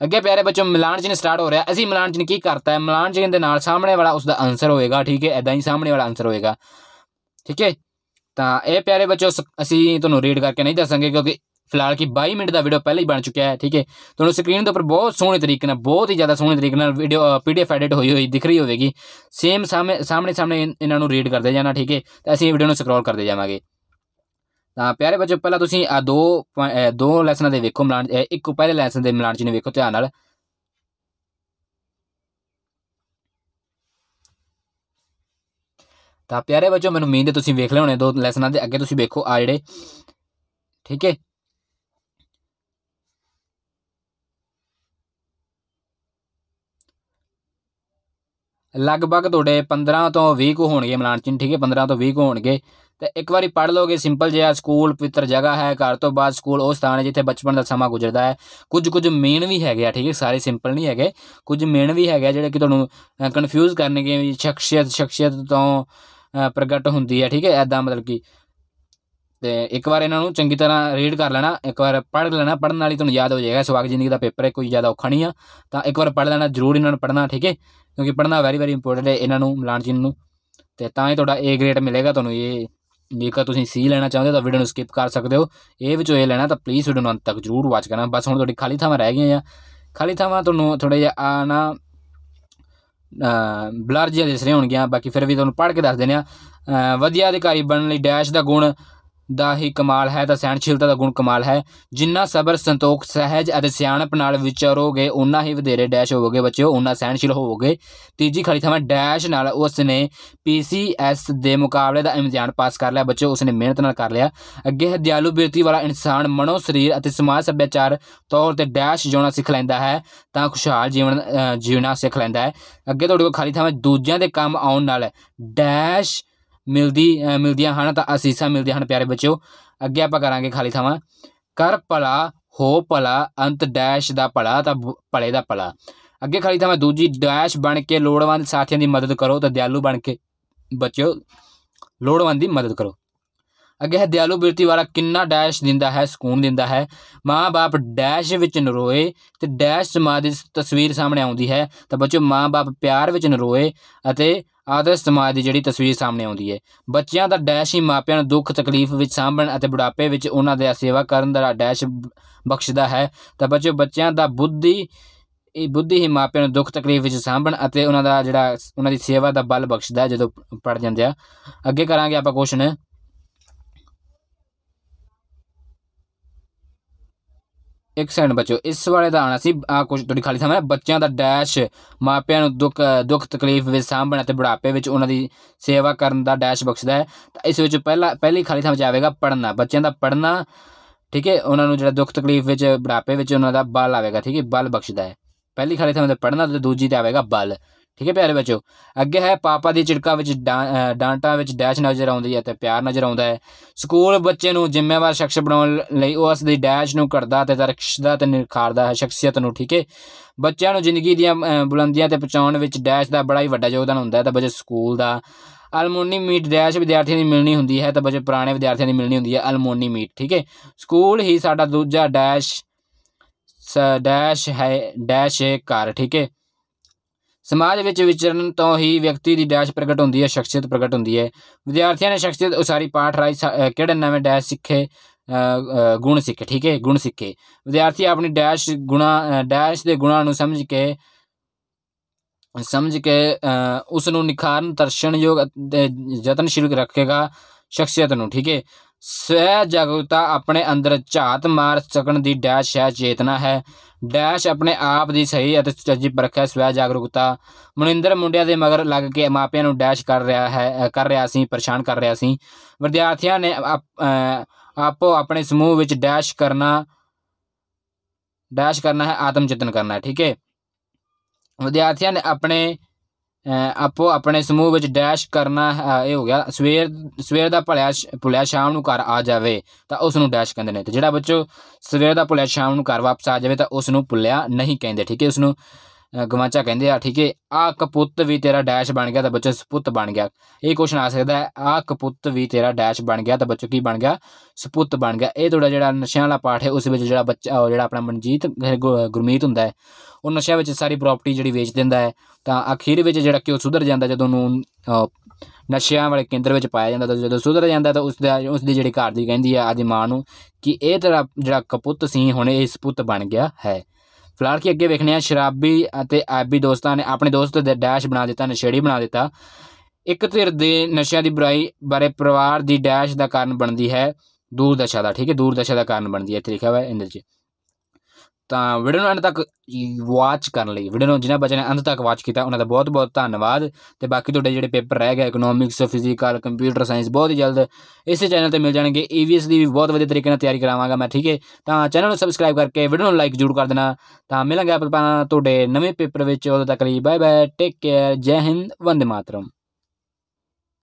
ਅੱਗੇ ਪਿਆਰੇ ਬੱਚੋ ਮਿਲਾਨ ਨੇ ਸਟਾਰਟ ਹੋ ਰਿਹਾ ਅਸੀਂ ਮਿਲਾਨ ਚਿੰਨ ਕੀ ਕਰਤਾ ਹੈ ਮਿਲਾਨ ਜੀ ਦੇ ਨਾਲ ਸਾਹਮਣੇ ਵਾਲਾ ਉਸ ਦਾ ਆਨਸਰ ਹੋਏਗਾ ਠੀਕ ਹੈ ਐਦਾਂ ਹੀ ਸਾਹਮਣੇ ਵਾਲਾ ਆਨਸਰ ਹੋਏਗਾ ਠੀਕ ਹੈ ਤਾਂ ਇਹ ਪਿਆਰੇ ਬੱਚੋ ਅਸੀਂ ਤੁਹਾਨੂੰ ਰੀਡ ਕਰਕੇ ਨਹੀਂ ਦੱਸਾਂਗੇ ਕਿਉਂਕਿ ਫਿਲਹਾਲ ਕੀ 22 ਮਿੰਟ ਦਾ ਵੀਡੀਓ ਪਹਿਲਾਂ ਹੀ ਬਣ ਚੁੱਕਿਆ ਹੈ ਠੀਕ ਹੈ ਤੁਹਾਨੂੰ ਸਕਰੀਨ ਦੇ ਉੱਪਰ ਬਹੁਤ ਸੋਹਣੇ ਤਰੀਕੇ ਨਾਲ ਬਹੁਤ ਹੀ ਜ਼ਿਆਦਾ ਸੋਹਣੇ ਤਰੀਕੇ ਨਾਲ ਵੀਡੀਓ ਪੀਡੀਐਫ ਐਡਿਟ ਹੋਈ ਹੋਈ ਦਿਖ ਰਹੀ ਹੋਵੇਗੀ ਸੇਮ ਸਾਹਮਣੇ ਸਾਹਮਣੇ ਸਾਹਮਣੇ ਇਹਨਾਂ ਨੂੰ ਰੀਡ ਕਰਦੇ ਜਾਣਾ ਠੀਕ ਹੈ ਤਾਂ ਅਸੀਂ ਵੀਡੀਓ ਨੂੰ ਸਕਰੋਲ ਕਰਦੇ ਜਾਵਾਂਗੇ ਤਾਂ ਪਿਆਰੇ ਬੱਚੋ ਪਹਿਲਾਂ ਤੁਸੀਂ ਆ ਦੋ ਦੋ ਲੈਸਨਾਂ ਦੇ ਵੇਖੋ ਮਿਲਾਨ ਇੱਕ ਪਹਿਲੇ ਲੈਸਨ ਦੇ ਮਿਲਾਨ ਜੀ ਨੇ ਵੇਖੋ ਧਿਆਨ ਨਾਲ ਤਾਂ ਪਿਆਰੇ ਬੱਚੋ ਮੈਨੂੰ ਉਮੀਦ ਹੈ ਤੁਸੀਂ ਵੇਖ ਲਏ ਹੋਣੇ ਦੋ ਲੈਸਨਾਂ ਦੇ ਅੱਗੇ ਤੁਸੀਂ ਵੇਖੋ ਆ ਜਿਹੜੇ ਠੀਕ ਹੈ ਲਗਭਗ ਤੁਹਾਡੇ 15 ਤੋਂ 20 ਕੁ ਹੋਣਗੇ ਮਲਾਨ ਚਿੰਨ ਠੀਕ ਹੈ 15 ਤੋਂ 20 ਕੁ ਹੋਣਗੇ ਤੇ ਇੱਕ ਵਾਰੀ ਪੜ ਲੋਗੇ ਸਿੰਪਲ ਜਿਹਾ ਸਕੂਲ ਪਵਿੱਤਰ ਜਗ੍ਹਾ ਹੈ ਘਰ ਤੋਂ ਬਾਅਦ ਸਕੂਲ ਉਹ ਸਥਾਨ ਹੈ ਜਿੱਥੇ ਬਚਪਨ ਦਾ ਸਮਾਂ ਗੁਜ਼ਰਦਾ ਹੈ ਕੁਝ ਕੁਝ ਮੇਨ ਵੀ ਹੈਗੇ ਆ ਠੀਕ ਹੈ ਸਾਰੇ ਸਿੰਪਲ ਨਹੀਂ ਹੈਗੇ ਕੁਝ ਮੇਨ ਵੀ ਹੈਗੇ ਜਿਹੜੇ ਕਿ ਤੁਹਾਨੂੰ ਕਨਫਿਊਜ਼ ਕਰਨਗੇ ਸ਼ਖਸੀਅਤ ਸ਼ਖਸੀਅਤ ਤੋਂ ਪ੍ਰਗਟ ਹੁੰਦੀ ਹੈ ਠੀਕ ਹੈ ਐਦਾਂ ਮਤਲਬ ਕਿ ਤੇ ਇੱਕ ਵਾਰ ਇਹਨਾਂ ਨੂੰ ਚੰਗੀ ਤਰ੍ਹਾਂ ਰੀਡ ਕਰ ਲੈਣਾ ਇੱਕ ਵਾਰ ਪੜ੍ਹ ਲੈਣਾ ਪੜਨ ਨਾਲ ਹੀ ਤੁਹਾਨੂੰ ਯਾਦ ਹੋ ਜਾਏਗਾ ਸਵਾਗ ਜ਼ਿੰਦਗੀ ਦਾ ਪੇਪਰ ਹੈ ਕੋਈ ਜ਼ਿਆਦਾ ਔਖਾ ਨਹੀਂ ਆ ਤਾਂ ਇੱਕ ਵਾਰ ਪੜ੍ਹ ਲੈਣਾ ਜ਼ਰੂਰ ਇਹਨਾਂ ਨੂੰ ਪੜ੍ਹਨਾ ਠੀਕ ਹੈ ਕਿਉਂਕਿ ਪੜ੍ਹਨਾ ਵੈਰੀ ਵੈਰੀ ਇੰਪੋਰਟੈਂਟ ਹੈ ਇਹਨਾਂ ਨੂੰ ਮਲਾਨ ਜੀ ਨੂੰ ਤੇ ਤਾਂ ਹੀ ਤੁਹਾਡਾ ਏ ਗ੍ਰੇਡ ਮਿਲੇਗਾ ਤੁਹਾਨੂੰ ਇਹ ਜੇਕਰ ਤੁਸੀਂ ਸੀ ਲੈਣਾ ਚਾਹੁੰਦੇ ਹੋ ਤਾਂ ਵੀਡੀਓ ਨੂੰ ਸਕਿਪ ਕਰ ਸਕਦੇ ਹੋ ਇਹ ਵਿੱਚੋਂ ਇਹ ਲੈਣਾ ਤਾਂ ਪਲੀਜ਼ ਵੀਡੀਓ ਨੂੰ ਅੰਤ ਤੱਕ ਜ਼ਰੂਰ ਵਾਚ ਕਰਨਾ ਬਸ ਹੁਣ ਤੁਹਾਡੀ ਖਾਲੀ ਥਾਵਾਂ ਰਹਿ ਗਈਆਂ ਆ ਖਾਲੀ ਥਾਵਾਂ ਤੁਹਾਨੂੰ ਥੋੜੇ ਜਿਹਾ ਆ ਨਾ ਬਲਰ ਜਿਹਾ ਦਿਸ ਰਹੇ ਹੋਣਗੀਆਂ ਬਾਕੀ ਫਿਰ ਵੀ ਤੁਹਾਨੂੰ ਪੜ੍ਹ ਕੇ ਦੱਸ ਦਿੰਦੇ ਆ ਵਧੀਆ ਅਧਿਕਾਰੀ ਬਣਨ ਲਈ ਡੈਸ਼ ਦਾ ਗੁਣ ਦਾ ਹੀ ਕਮਾਲ ਹੈ ਤਾਂ ਸਹਿਣਸ਼ੀਲਤਾ ਦਾ ਗੁਣ ਕਮਾਲ ਹੈ ਜਿੰਨਾ ਸਬਰ ਸੰਤੋਖ ਸਹਿਜ ਅਤੇ ਸਿਆਣਪ ਨਾਲ ਵਿਚਾਰੋਗੇ ਉਨਾ ਹੀ ਵਧੇਰੇ ਡੈਸ਼ ਹੋਵੋਗੇ ਬੱਚਿਓ ਉਨਾ ਸਹਿਣਸ਼ੀਲ ਹੋਵੋਗੇ ਤੀਜੀ ਖਾਲੀ ਥਾਂ ਡੈਸ਼ ਨਾਲ ਉਸ ਨੇ ਪੀਸੀਐਸ ਦੇ ਮੁਕਾਬਲੇ ਦਾ ਇਮਤਿਹਾਨ ਪਾਸ ਕਰ ਲਿਆ ਬੱਚਿਓ ਉਸ ਨੇ ਮਿਹਨਤ ਨਾਲ ਕਰ ਲਿਆ ਅੱਗੇ ਹੈ ਦਿਆਲੂ ਬਿਰਤੀ ਵਾਲਾ ਇਨਸਾਨ ਮਨੋ ਸਰੀਰ ਅਤੇ ਸਮਾਜ ਸੱਭਿਆਚਾਰ ਤੌਰ ਤੇ ਡੈਸ਼ ਜਿਉਣਾ ਸਿੱਖ ਲੈਂਦਾ ਹੈ ਤਾਂ ਖੁਸ਼ਹਾਲ ਜੀਵਨ ਜੀਣਾ ਸਿੱਖ ਲੈਂਦਾ ਹੈ ਅੱਗੇ ਤੁਹਾਡੇ ਕੋਲ ਖਾਲੀ ਥਾਂ ਦੂਜਿਆਂ ਦੇ ਕੰਮ ਆਉਣ ਨਾਲ ਡੈਸ਼ ਮਿਲਦੀ ਮਿਲਦੀਆਂ ਹਨ ਤਾਂ ਅਸੀਸਾਂ ਮਿਲਦੀਆਂ ਹਨ ਪਿਆਰੇ ਬੱਚਿਓ ਅੱਗੇ ਆਪਾਂ ਕਰਾਂਗੇ ਖਾਲੀ ਥਾਵਾਂ ਕਰ ਭਲਾ ਹੋ ਭਲਾ ਅੰਤ ਡੈਸ਼ ਦਾ ਭਲਾ ਤਾਂ ਭਲੇ ਦਾ ਭਲਾ ਅੱਗੇ ਖਾਲੀ ਥਾਵਾਂ ਦੂਜੀ ਡੈਸ਼ ਬਣ ਕੇ ਲੋੜਵੰਦ ਸਾਥੀਆਂ ਦੀ ਮਦਦ ਕਰੋ ਤਾਂ ਦਿਆਲੂ ਬਣ ਕੇ ਬੱਚਿਓ ਲੋੜਵੰਦ ਦੀ ਮਦਦ ਕਰੋ ਅੱਗੇ ਹੈ ਦਿਆਲੂ ਬਿਰਤੀ ਵਾਲਾ ਕਿੰਨਾ ਡੈਸ਼ ਦਿੰਦਾ ਹੈ ਸਕੂਨ ਦਿੰਦਾ ਹੈ ਮਾਪੇ ਡੈਸ਼ ਵਿੱਚ ਨਰੋਏ ਤੇ ਡੈਸ਼ ਸਮਾਜ ਦੀ ਤਸਵੀਰ ਸਾਹਮਣੇ ਆਉਂਦੀ ਹੈ ਤਾਂ ਬੱਚੋ ਮਾਪੇ ਪਿਆਰ ਵਿੱਚ ਨਰੋਏ ਅਤੇ ਆਦਰਸ਼ ਸਮਾਜ ਦੀ ਜਿਹੜੀ ਤਸਵੀਰ ਸਾਹਮਣੇ ਆਉਂਦੀ ਹੈ ਬੱਚਿਆਂ ਦਾ ਡੈਸ਼ ਹੀ ਮਾਪਿਆਂ ਨੂੰ ਦੁੱਖ ਤਕਲੀਫ ਵਿੱਚ ਸਾਂਭਣ ਅਤੇ ਬੁਢਾਪੇ ਵਿੱਚ ਉਹਨਾਂ ਦੀ ਸੇਵਾ ਕਰਨ ਦਾ ਡੈਸ਼ ਬਖਸ਼ਦਾ ਹੈ ਤਾਂ ਬੱਚੇ ਬੱਚਿਆਂ ਦਾ ਬੁੱਧੀ ਇਹ ਬੁੱਧੀ ਹੀ ਮਾਪਿਆਂ ਨੂੰ ਦੁੱਖ ਤਕਲੀਫ ਵਿੱਚ ਸਾਂਭਣ ਅਤੇ ਉਹਨਾਂ ਦਾ ਜਿਹੜਾ ਉਹਨਾਂ ਦੀ ਸੇਵਾ ਦਾ ਬਲ ਬਖਸ਼ਦਾ ਜਦੋਂ ਪੜ ਜਾਂਦੇ ਆ ਅੱਗੇ ਕਰਾਂਗੇ ਆਪਾਂ ਕੁਐਸਚਨ ਇੱਕ ਸੈਂਡ ਬੱਚੋ ਇਸ ਵਾਲੇ ਦਾ ਆਣਾ ਸੀ ਆ ਕੁਝ ਤੁਹਾਡੀ ਖਾਲੀ ਥਾਂ ਬੱਚਿਆਂ ਦਾ ਡੈਸ਼ ਮਾਪਿਆਂ ਨੂੰ ਦੁੱਖ ਦੁੱਖ ਤਕਲੀਫ ਵਿੱਚ ਸਾਂਭਣਾ ਤੇ ਬੁਢਾਪੇ ਵਿੱਚ ਉਹਨਾਂ ਦੀ ਸੇਵਾ ਕਰਨ ਦਾ ਡੈਸ਼ ਬਖਸ਼ਦਾ ਹੈ ਤਾਂ ਇਸ ਵਿੱਚ ਪਹਿਲਾ ਪਹਿਲੀ ਖਾਲੀ ਥਾਂ ਵਿੱਚ ਆਵੇਗਾ ਪੜਨਾ ਬੱਚਿਆਂ ਦਾ ਪੜਨਾ ਠੀਕ ਹੈ ਉਹਨਾਂ ਨੂੰ ਜਿਹੜਾ ਦੁੱਖ ਤਕਲੀਫ ਵਿੱਚ ਬੁਢਾਪੇ ਵਿੱਚ ਉਹਨਾਂ ਦਾ ਬਲ ਆਵੇਗਾ ਠੀਕ ਹੈ ਬਲ ਬਖਸ਼ਦਾ ਹੈ ਪਹਿਲੀ ਖਾਲੀ ਥਾਂ ਤੇ ਪੜਨਾ ਤੇ ਦੂਜੀ ਤੇ ਆਵੇਗਾ ਬਲ ਠੀਕ ਹੈ ਪਿਆਰੇ ਬੱਚੋ ਅੱਗੇ ਹੈ ਪਾਪਾ ਦੀ ਚਿੜਕਾ ਵਿੱਚ ਡਾਂਟਾ ਵਿੱਚ ਡੈਸ਼ ਨਜ਼ਰ ਆਉਂਦੀ ਹੈ ਤੇ ਪਿਆਰ ਨਜ਼ਰ ਆਉਂਦਾ ਹੈ ਸਕੂਲ ਬੱਚੇ ਨੂੰ ਜ਼ਿੰਮੇਵਾਰ ਸ਼ਖਸ ਬਣਾਉਣ ਲਈ ਉਸ ਦੀ ਡੈਸ਼ ਨੂੰ ਕਰਦਾ ਤੇ ਤਰਕਸ਼ਦਾ ਤੇ ਨਿਰਖਾਰਦਾ ਹੈ ਸ਼ਖਸੀਅਤ ਨੂੰ ਠੀਕ ਹੈ ਬੱਚਿਆਂ ਨੂੰ ਜ਼ਿੰਦਗੀ ਦੀਆਂ ਬੁਲੰਦੀਆਂ ਤੇ ਪਹੁੰਚਾਉਣ ਵਿੱਚ ਡੈਸ਼ ਦਾ ਬੜਾ ਹੀ ਵੱਡਾ ਯੋਗਦਾਨ ਹੁੰਦਾ ਹੈ ਤਾਂ ਬੱਚੇ ਸਕੂਲ ਦਾ ਅਲਮੋਨੀ ਮੀਟ ਡੈਸ਼ ਵਿਦਿਆਰਥੀਆਂ ਦੀ ਮਿਲਣੀ ਹੁੰਦੀ ਹੈ ਤਾਂ ਬੱਚੇ ਪੁਰਾਣੇ ਵਿਦਿਆਰਥੀਆਂ ਦੀ ਮਿਲਣੀ ਹੁੰਦੀ ਹੈ ਅਲਮੋਨੀ ਮੀਟ ਠੀਕ ਹੈ ਸਕੂਲ ਹੀ ਸਾਡਾ ਦੂਜਾ ਡੈਸ਼ ਡੈਸ਼ ਹੈ ਡੈਸ਼ ਹੈ ਘਰ ਠੀਕ ਹੈ ਸਮਾਜ ਵਿੱਚ ਵਿਚਰਨ ਤੋਂ ਹੀ ਵਿਅਕਤੀ ਦੀ ਡੈਸ਼ ਪ੍ਰਗਟ ਹੁੰਦੀ ਹੈ ਸ਼ਖਸੀਅਤ ਪ੍ਰਗਟ ਹੁੰਦੀ ਹੈ ਵਿਦਿਆਰਥੀਆਂ ਨੇ ਸ਼ਖਸੀਅਤ ਉਸਾਰੀ ਪਾਠ ਰਾਹੀਂ ਕਿਹੜੇ ਨਵੇਂ ਡੈਸ਼ ਸਿੱਖੇ ਗੁਣ ਸਿੱਖੇ ਠੀਕ ਹੈ ਗੁਣ ਸਿੱਖੇ ਵਿਦਿਆਰਥੀ ਆਪਣੀ ਡੈਸ਼ ਗੁਣਾ ਡੈਸ਼ ਦੇ ਗੁਣਾਂ ਨੂੰ ਸਮਝ ਕੇ ਸਮਝ ਕੇ ਉਸ ਨੂੰ ਨਿਖਾਰਨ ਦਰਸ਼ਨਯੋਗ ਯਤਨ ਸ਼ੁਰੂ ਰੱਖੇਗਾ ਸ਼ਖਸੀਅਤ ਨੂੰ ਠੀਕ ਹੈ ਸਵੈ ਜਾਗਰੂਕਤਾ ਆਪਣੇ ਅੰਦਰ ਝਾਤ ਮਾਰ ਸਕਣ ਦੀ ਡੈਸ਼ ਹੈ ਚੇਤਨਾ ਹੈ ਡੈਸ਼ ਆਪਣੇ ਆਪ ਦੀ ਸਹੀ ਅਤੇ ਸੱਚੀ ਪਰਖ ਹੈ ਸਵੈ ਜਾਗਰੂਕਤਾ ਮਨਿੰਦਰ ਮੁੰਡਿਆਂ ਦੇ ਮਗਰ ਲੱਗ ਕੇ ਮਾਪਿਆਂ ਨੂੰ ਡੈਸ਼ ਕਰ ਰਿਹਾ ਹੈ ਕਰ ਰਿਹਾ ਸੀ ਪਰੇਸ਼ਾਨ ਕਰ ਰਿਹਾ ਸੀ ਵਿਦਿਆਰਥੀਆਂ ਨੇ ਆਪੋ ਆਪਣੇ ਸਮੂਹ ਵਿੱਚ ਡੈਸ਼ ਕਰਨਾ ਡੈਸ਼ ਕਰਨਾ ਹੈ ਆਤਮ ਚਿੰਤਨ ਕਰਨਾ ਹੈ ਠੀਕ ਹੈ ਵਿਦਿਆਰਥੀਆਂ ਨੇ ਆਪਣੇ ਆਪੋ ਆਪਣੇ ਸਮੂਹ ਵਿੱਚ ਡੈਸ਼ ਕਰਨਾ ਇਹ ਹੋ ਗਿਆ ਸਵੇਰ ਸਵੇਰ ਦਾ ਭਲਿਆ ਭੁਲਿਆ ਸ਼ਾਮ ਨੂੰ ਘਰ ਆ ਜਾਵੇ ਤਾਂ ਉਸ ਨੂੰ ਡੈਸ਼ ਕਹਿੰਦੇ ਨੇ ਤੇ ਜਿਹੜਾ ਬੱਚੋ ਸਵੇਰ ਦਾ ਭੁਲਿਆ ਸ਼ਾਮ ਨੂੰ ਘਰ ਵਾਪਸ ਆ ਜਾਵੇ ਤਾਂ ਉਸ ਨੂੰ ਭੁਲਿਆ ਨਹੀਂ ਕਹਿੰਦੇ ਠੀਕ ਹੈ ਉਸ ਨੂੰ ਗਵਾਚਾ ਕਹਿੰਦੇ ਆ ਠੀਕ ਹੈ ਆ ਕਪੁੱਤ ਵੀ ਤੇਰਾ ਡੈਸ਼ ਬਣ ਗਿਆ ਤਾਂ ਬੱਚੋ ਸਪੁੱਤ ਬਣ ਗਿਆ ਇਹ ਕੁਐਸਚਨ ਆ ਸਕਦਾ ਹੈ ਆ ਕਪੁੱਤ ਵੀ ਤੇਰਾ ਡੈਸ਼ ਬਣ ਗਿਆ ਤਾਂ ਬੱਚੋ ਕੀ ਬਣ ਗਿਆ ਸਪੁੱਤ ਬਣ ਗਿਆ ਇਹ ਥੋੜਾ ਜਿਹੜਾ ਨਸ਼ਿਆਂ ਵਾਲਾ ਪਾਠ ਹੈ ਉਸ ਵਿੱਚ ਜਿਹੜਾ ਬੱਚਾ ਜਿਹੜਾ ਆਪਣਾ ਮਨਜੀਤ ਗੁਰਮੀਤ ਹੁੰਦਾ ਹੈ ਉਹ ਨਸ਼ਿਆਂ ਵਿੱਚ ਸਾਰੀ ਪ੍ਰਾਪਰਟੀ ਜਿਹੜੀ ਵੇਚ ਦਿੰਦਾ ਹੈ ਤਾਂ ਅਖੀਰ ਵਿੱਚ ਜਿਹੜਾ ਕਿ ਉਹ ਸੁਧਰ ਜਾਂਦਾ ਜਦੋਂ ਨੂੰ ਨਸ਼ਿਆਂ ਵਾਲੇ ਕੇਂਦਰ ਵਿੱਚ ਪਾਇਆ ਜਾਂਦਾ ਤਾਂ ਜਦੋਂ ਸੁਧਰ ਜਾਂਦਾ ਤਾਂ ਉਸ ਦੇ ਉਸ ਦੀ ਜਿਹੜੀ ਘਰ ਦੀ ਕਹਿੰਦੀ ਆ ਆਦੀ ਮਾਂ ਨੂੰ ਕਿ ਇਹ ਤੇਰਾ ਜਿਹੜਾ ਕਪੁੱਤ ਸੀ ਹੁਣ ਇਹ ਸਪੁੱਤ ਬਣ ਗਿਆ ਹੈ ਫਲਾਰ ਕੀ ਅੱਗੇ ਵੇਖਣੇ ਆ ਸ਼ਰਾਬੀ ਅਤੇ ਆਬੀ ਦੋਸਤਾਂ ਨੇ ਆਪਣੇ ਦੋਸਤ ਦੇ ਡੈਸ਼ ਬਣਾ ਦਿੱਤਾ ਨਸ਼ੇੜੀ ਬਣਾ ਦਿੱਤਾ ਇੱਕ ਧਿਰ ਦੇ ਨਸ਼ਿਆਂ ਦੀ ਬੁਰਾਈ ਬਾਰੇ ਪਰਿਵਾਰ ਦੀ ਡੈਸ਼ ਦਾ ਕਾਰਨ ਬਣਦੀ ਹੈ ਦੂਰ ਦਸ਼ਾ ਦਾ ਠੀਕ ਹੈ ਦੂਰ ਦਸ਼ਾ ਦਾ ਕਾਰਨ ਬਣਦੀ ਹੈ ਇੱਥੇ ਲਿਖਿਆ ਹੋਇਆ ਇਹਦੇ ਵਿੱਚ ਤਾਂ ਵੀਡੀਓ ਨੂੰ ਅੰਤ ਤੱਕ ਵਾਚ ਕਰਨ ਲਈ ਵੀਡੀਓ ਨੂੰ ਜਿਨ੍ਹਾਂ ਬੱਚਿਆਂ ਨੇ ਅੰਤ ਤੱਕ ਵਾਚ ਕੀਤਾ ਉਹਨਾਂ ਦਾ ਬਹੁਤ-ਬਹੁਤ ਧੰਨਵਾਦ ਤੇ ਬਾਕੀ ਤੁਹਾਡੇ ਜਿਹੜੇ ਪੇਪਰ ਰਹਿ ਗਏ ਇਕਨੋਮਿਕਸ ਫਿਜ਼ੀਕਲ ਕੰਪਿਊਟਰ ਸਾਇੰਸ ਬਹੁਤ ਹੀ ਜਲਦ ਇਸੇ ਚੈਨਲ ਤੇ ਮਿਲ ਜਾਣਗੇ ਈਵੀਐਸ ਦੀ ਵੀ ਬਹੁਤ ਵਧੀਆ ਤਰੀਕੇ ਨਾਲ ਤਿਆਰੀ ਕਰਾਵਾਂਗਾ ਮੈਂ ਠੀਕ ਹੈ ਤਾਂ ਚੈਨਲ ਨੂੰ ਸਬਸਕ੍ਰਾਈਬ ਕਰਕੇ ਵੀਡੀਓ ਨੂੰ ਲਾਈਕ ਜ਼ਰੂਰ ਕਰ ਦੇਣਾ ਤਾਂ ਮਿਲਾਂਗੇ ਆਪਾਂ ਤੁਹਾਡੇ ਨਵੇਂ ਪੇਪਰ ਵਿੱਚ ਉਦੋਂ ਤੱਕ ਲਈ ਬਾਏ ਬਾਏ ਟੇਕ ਕੇਅਰ ਜੈ ਹਿੰਦ ਵੰਦੇ ਮਾਤਰਮ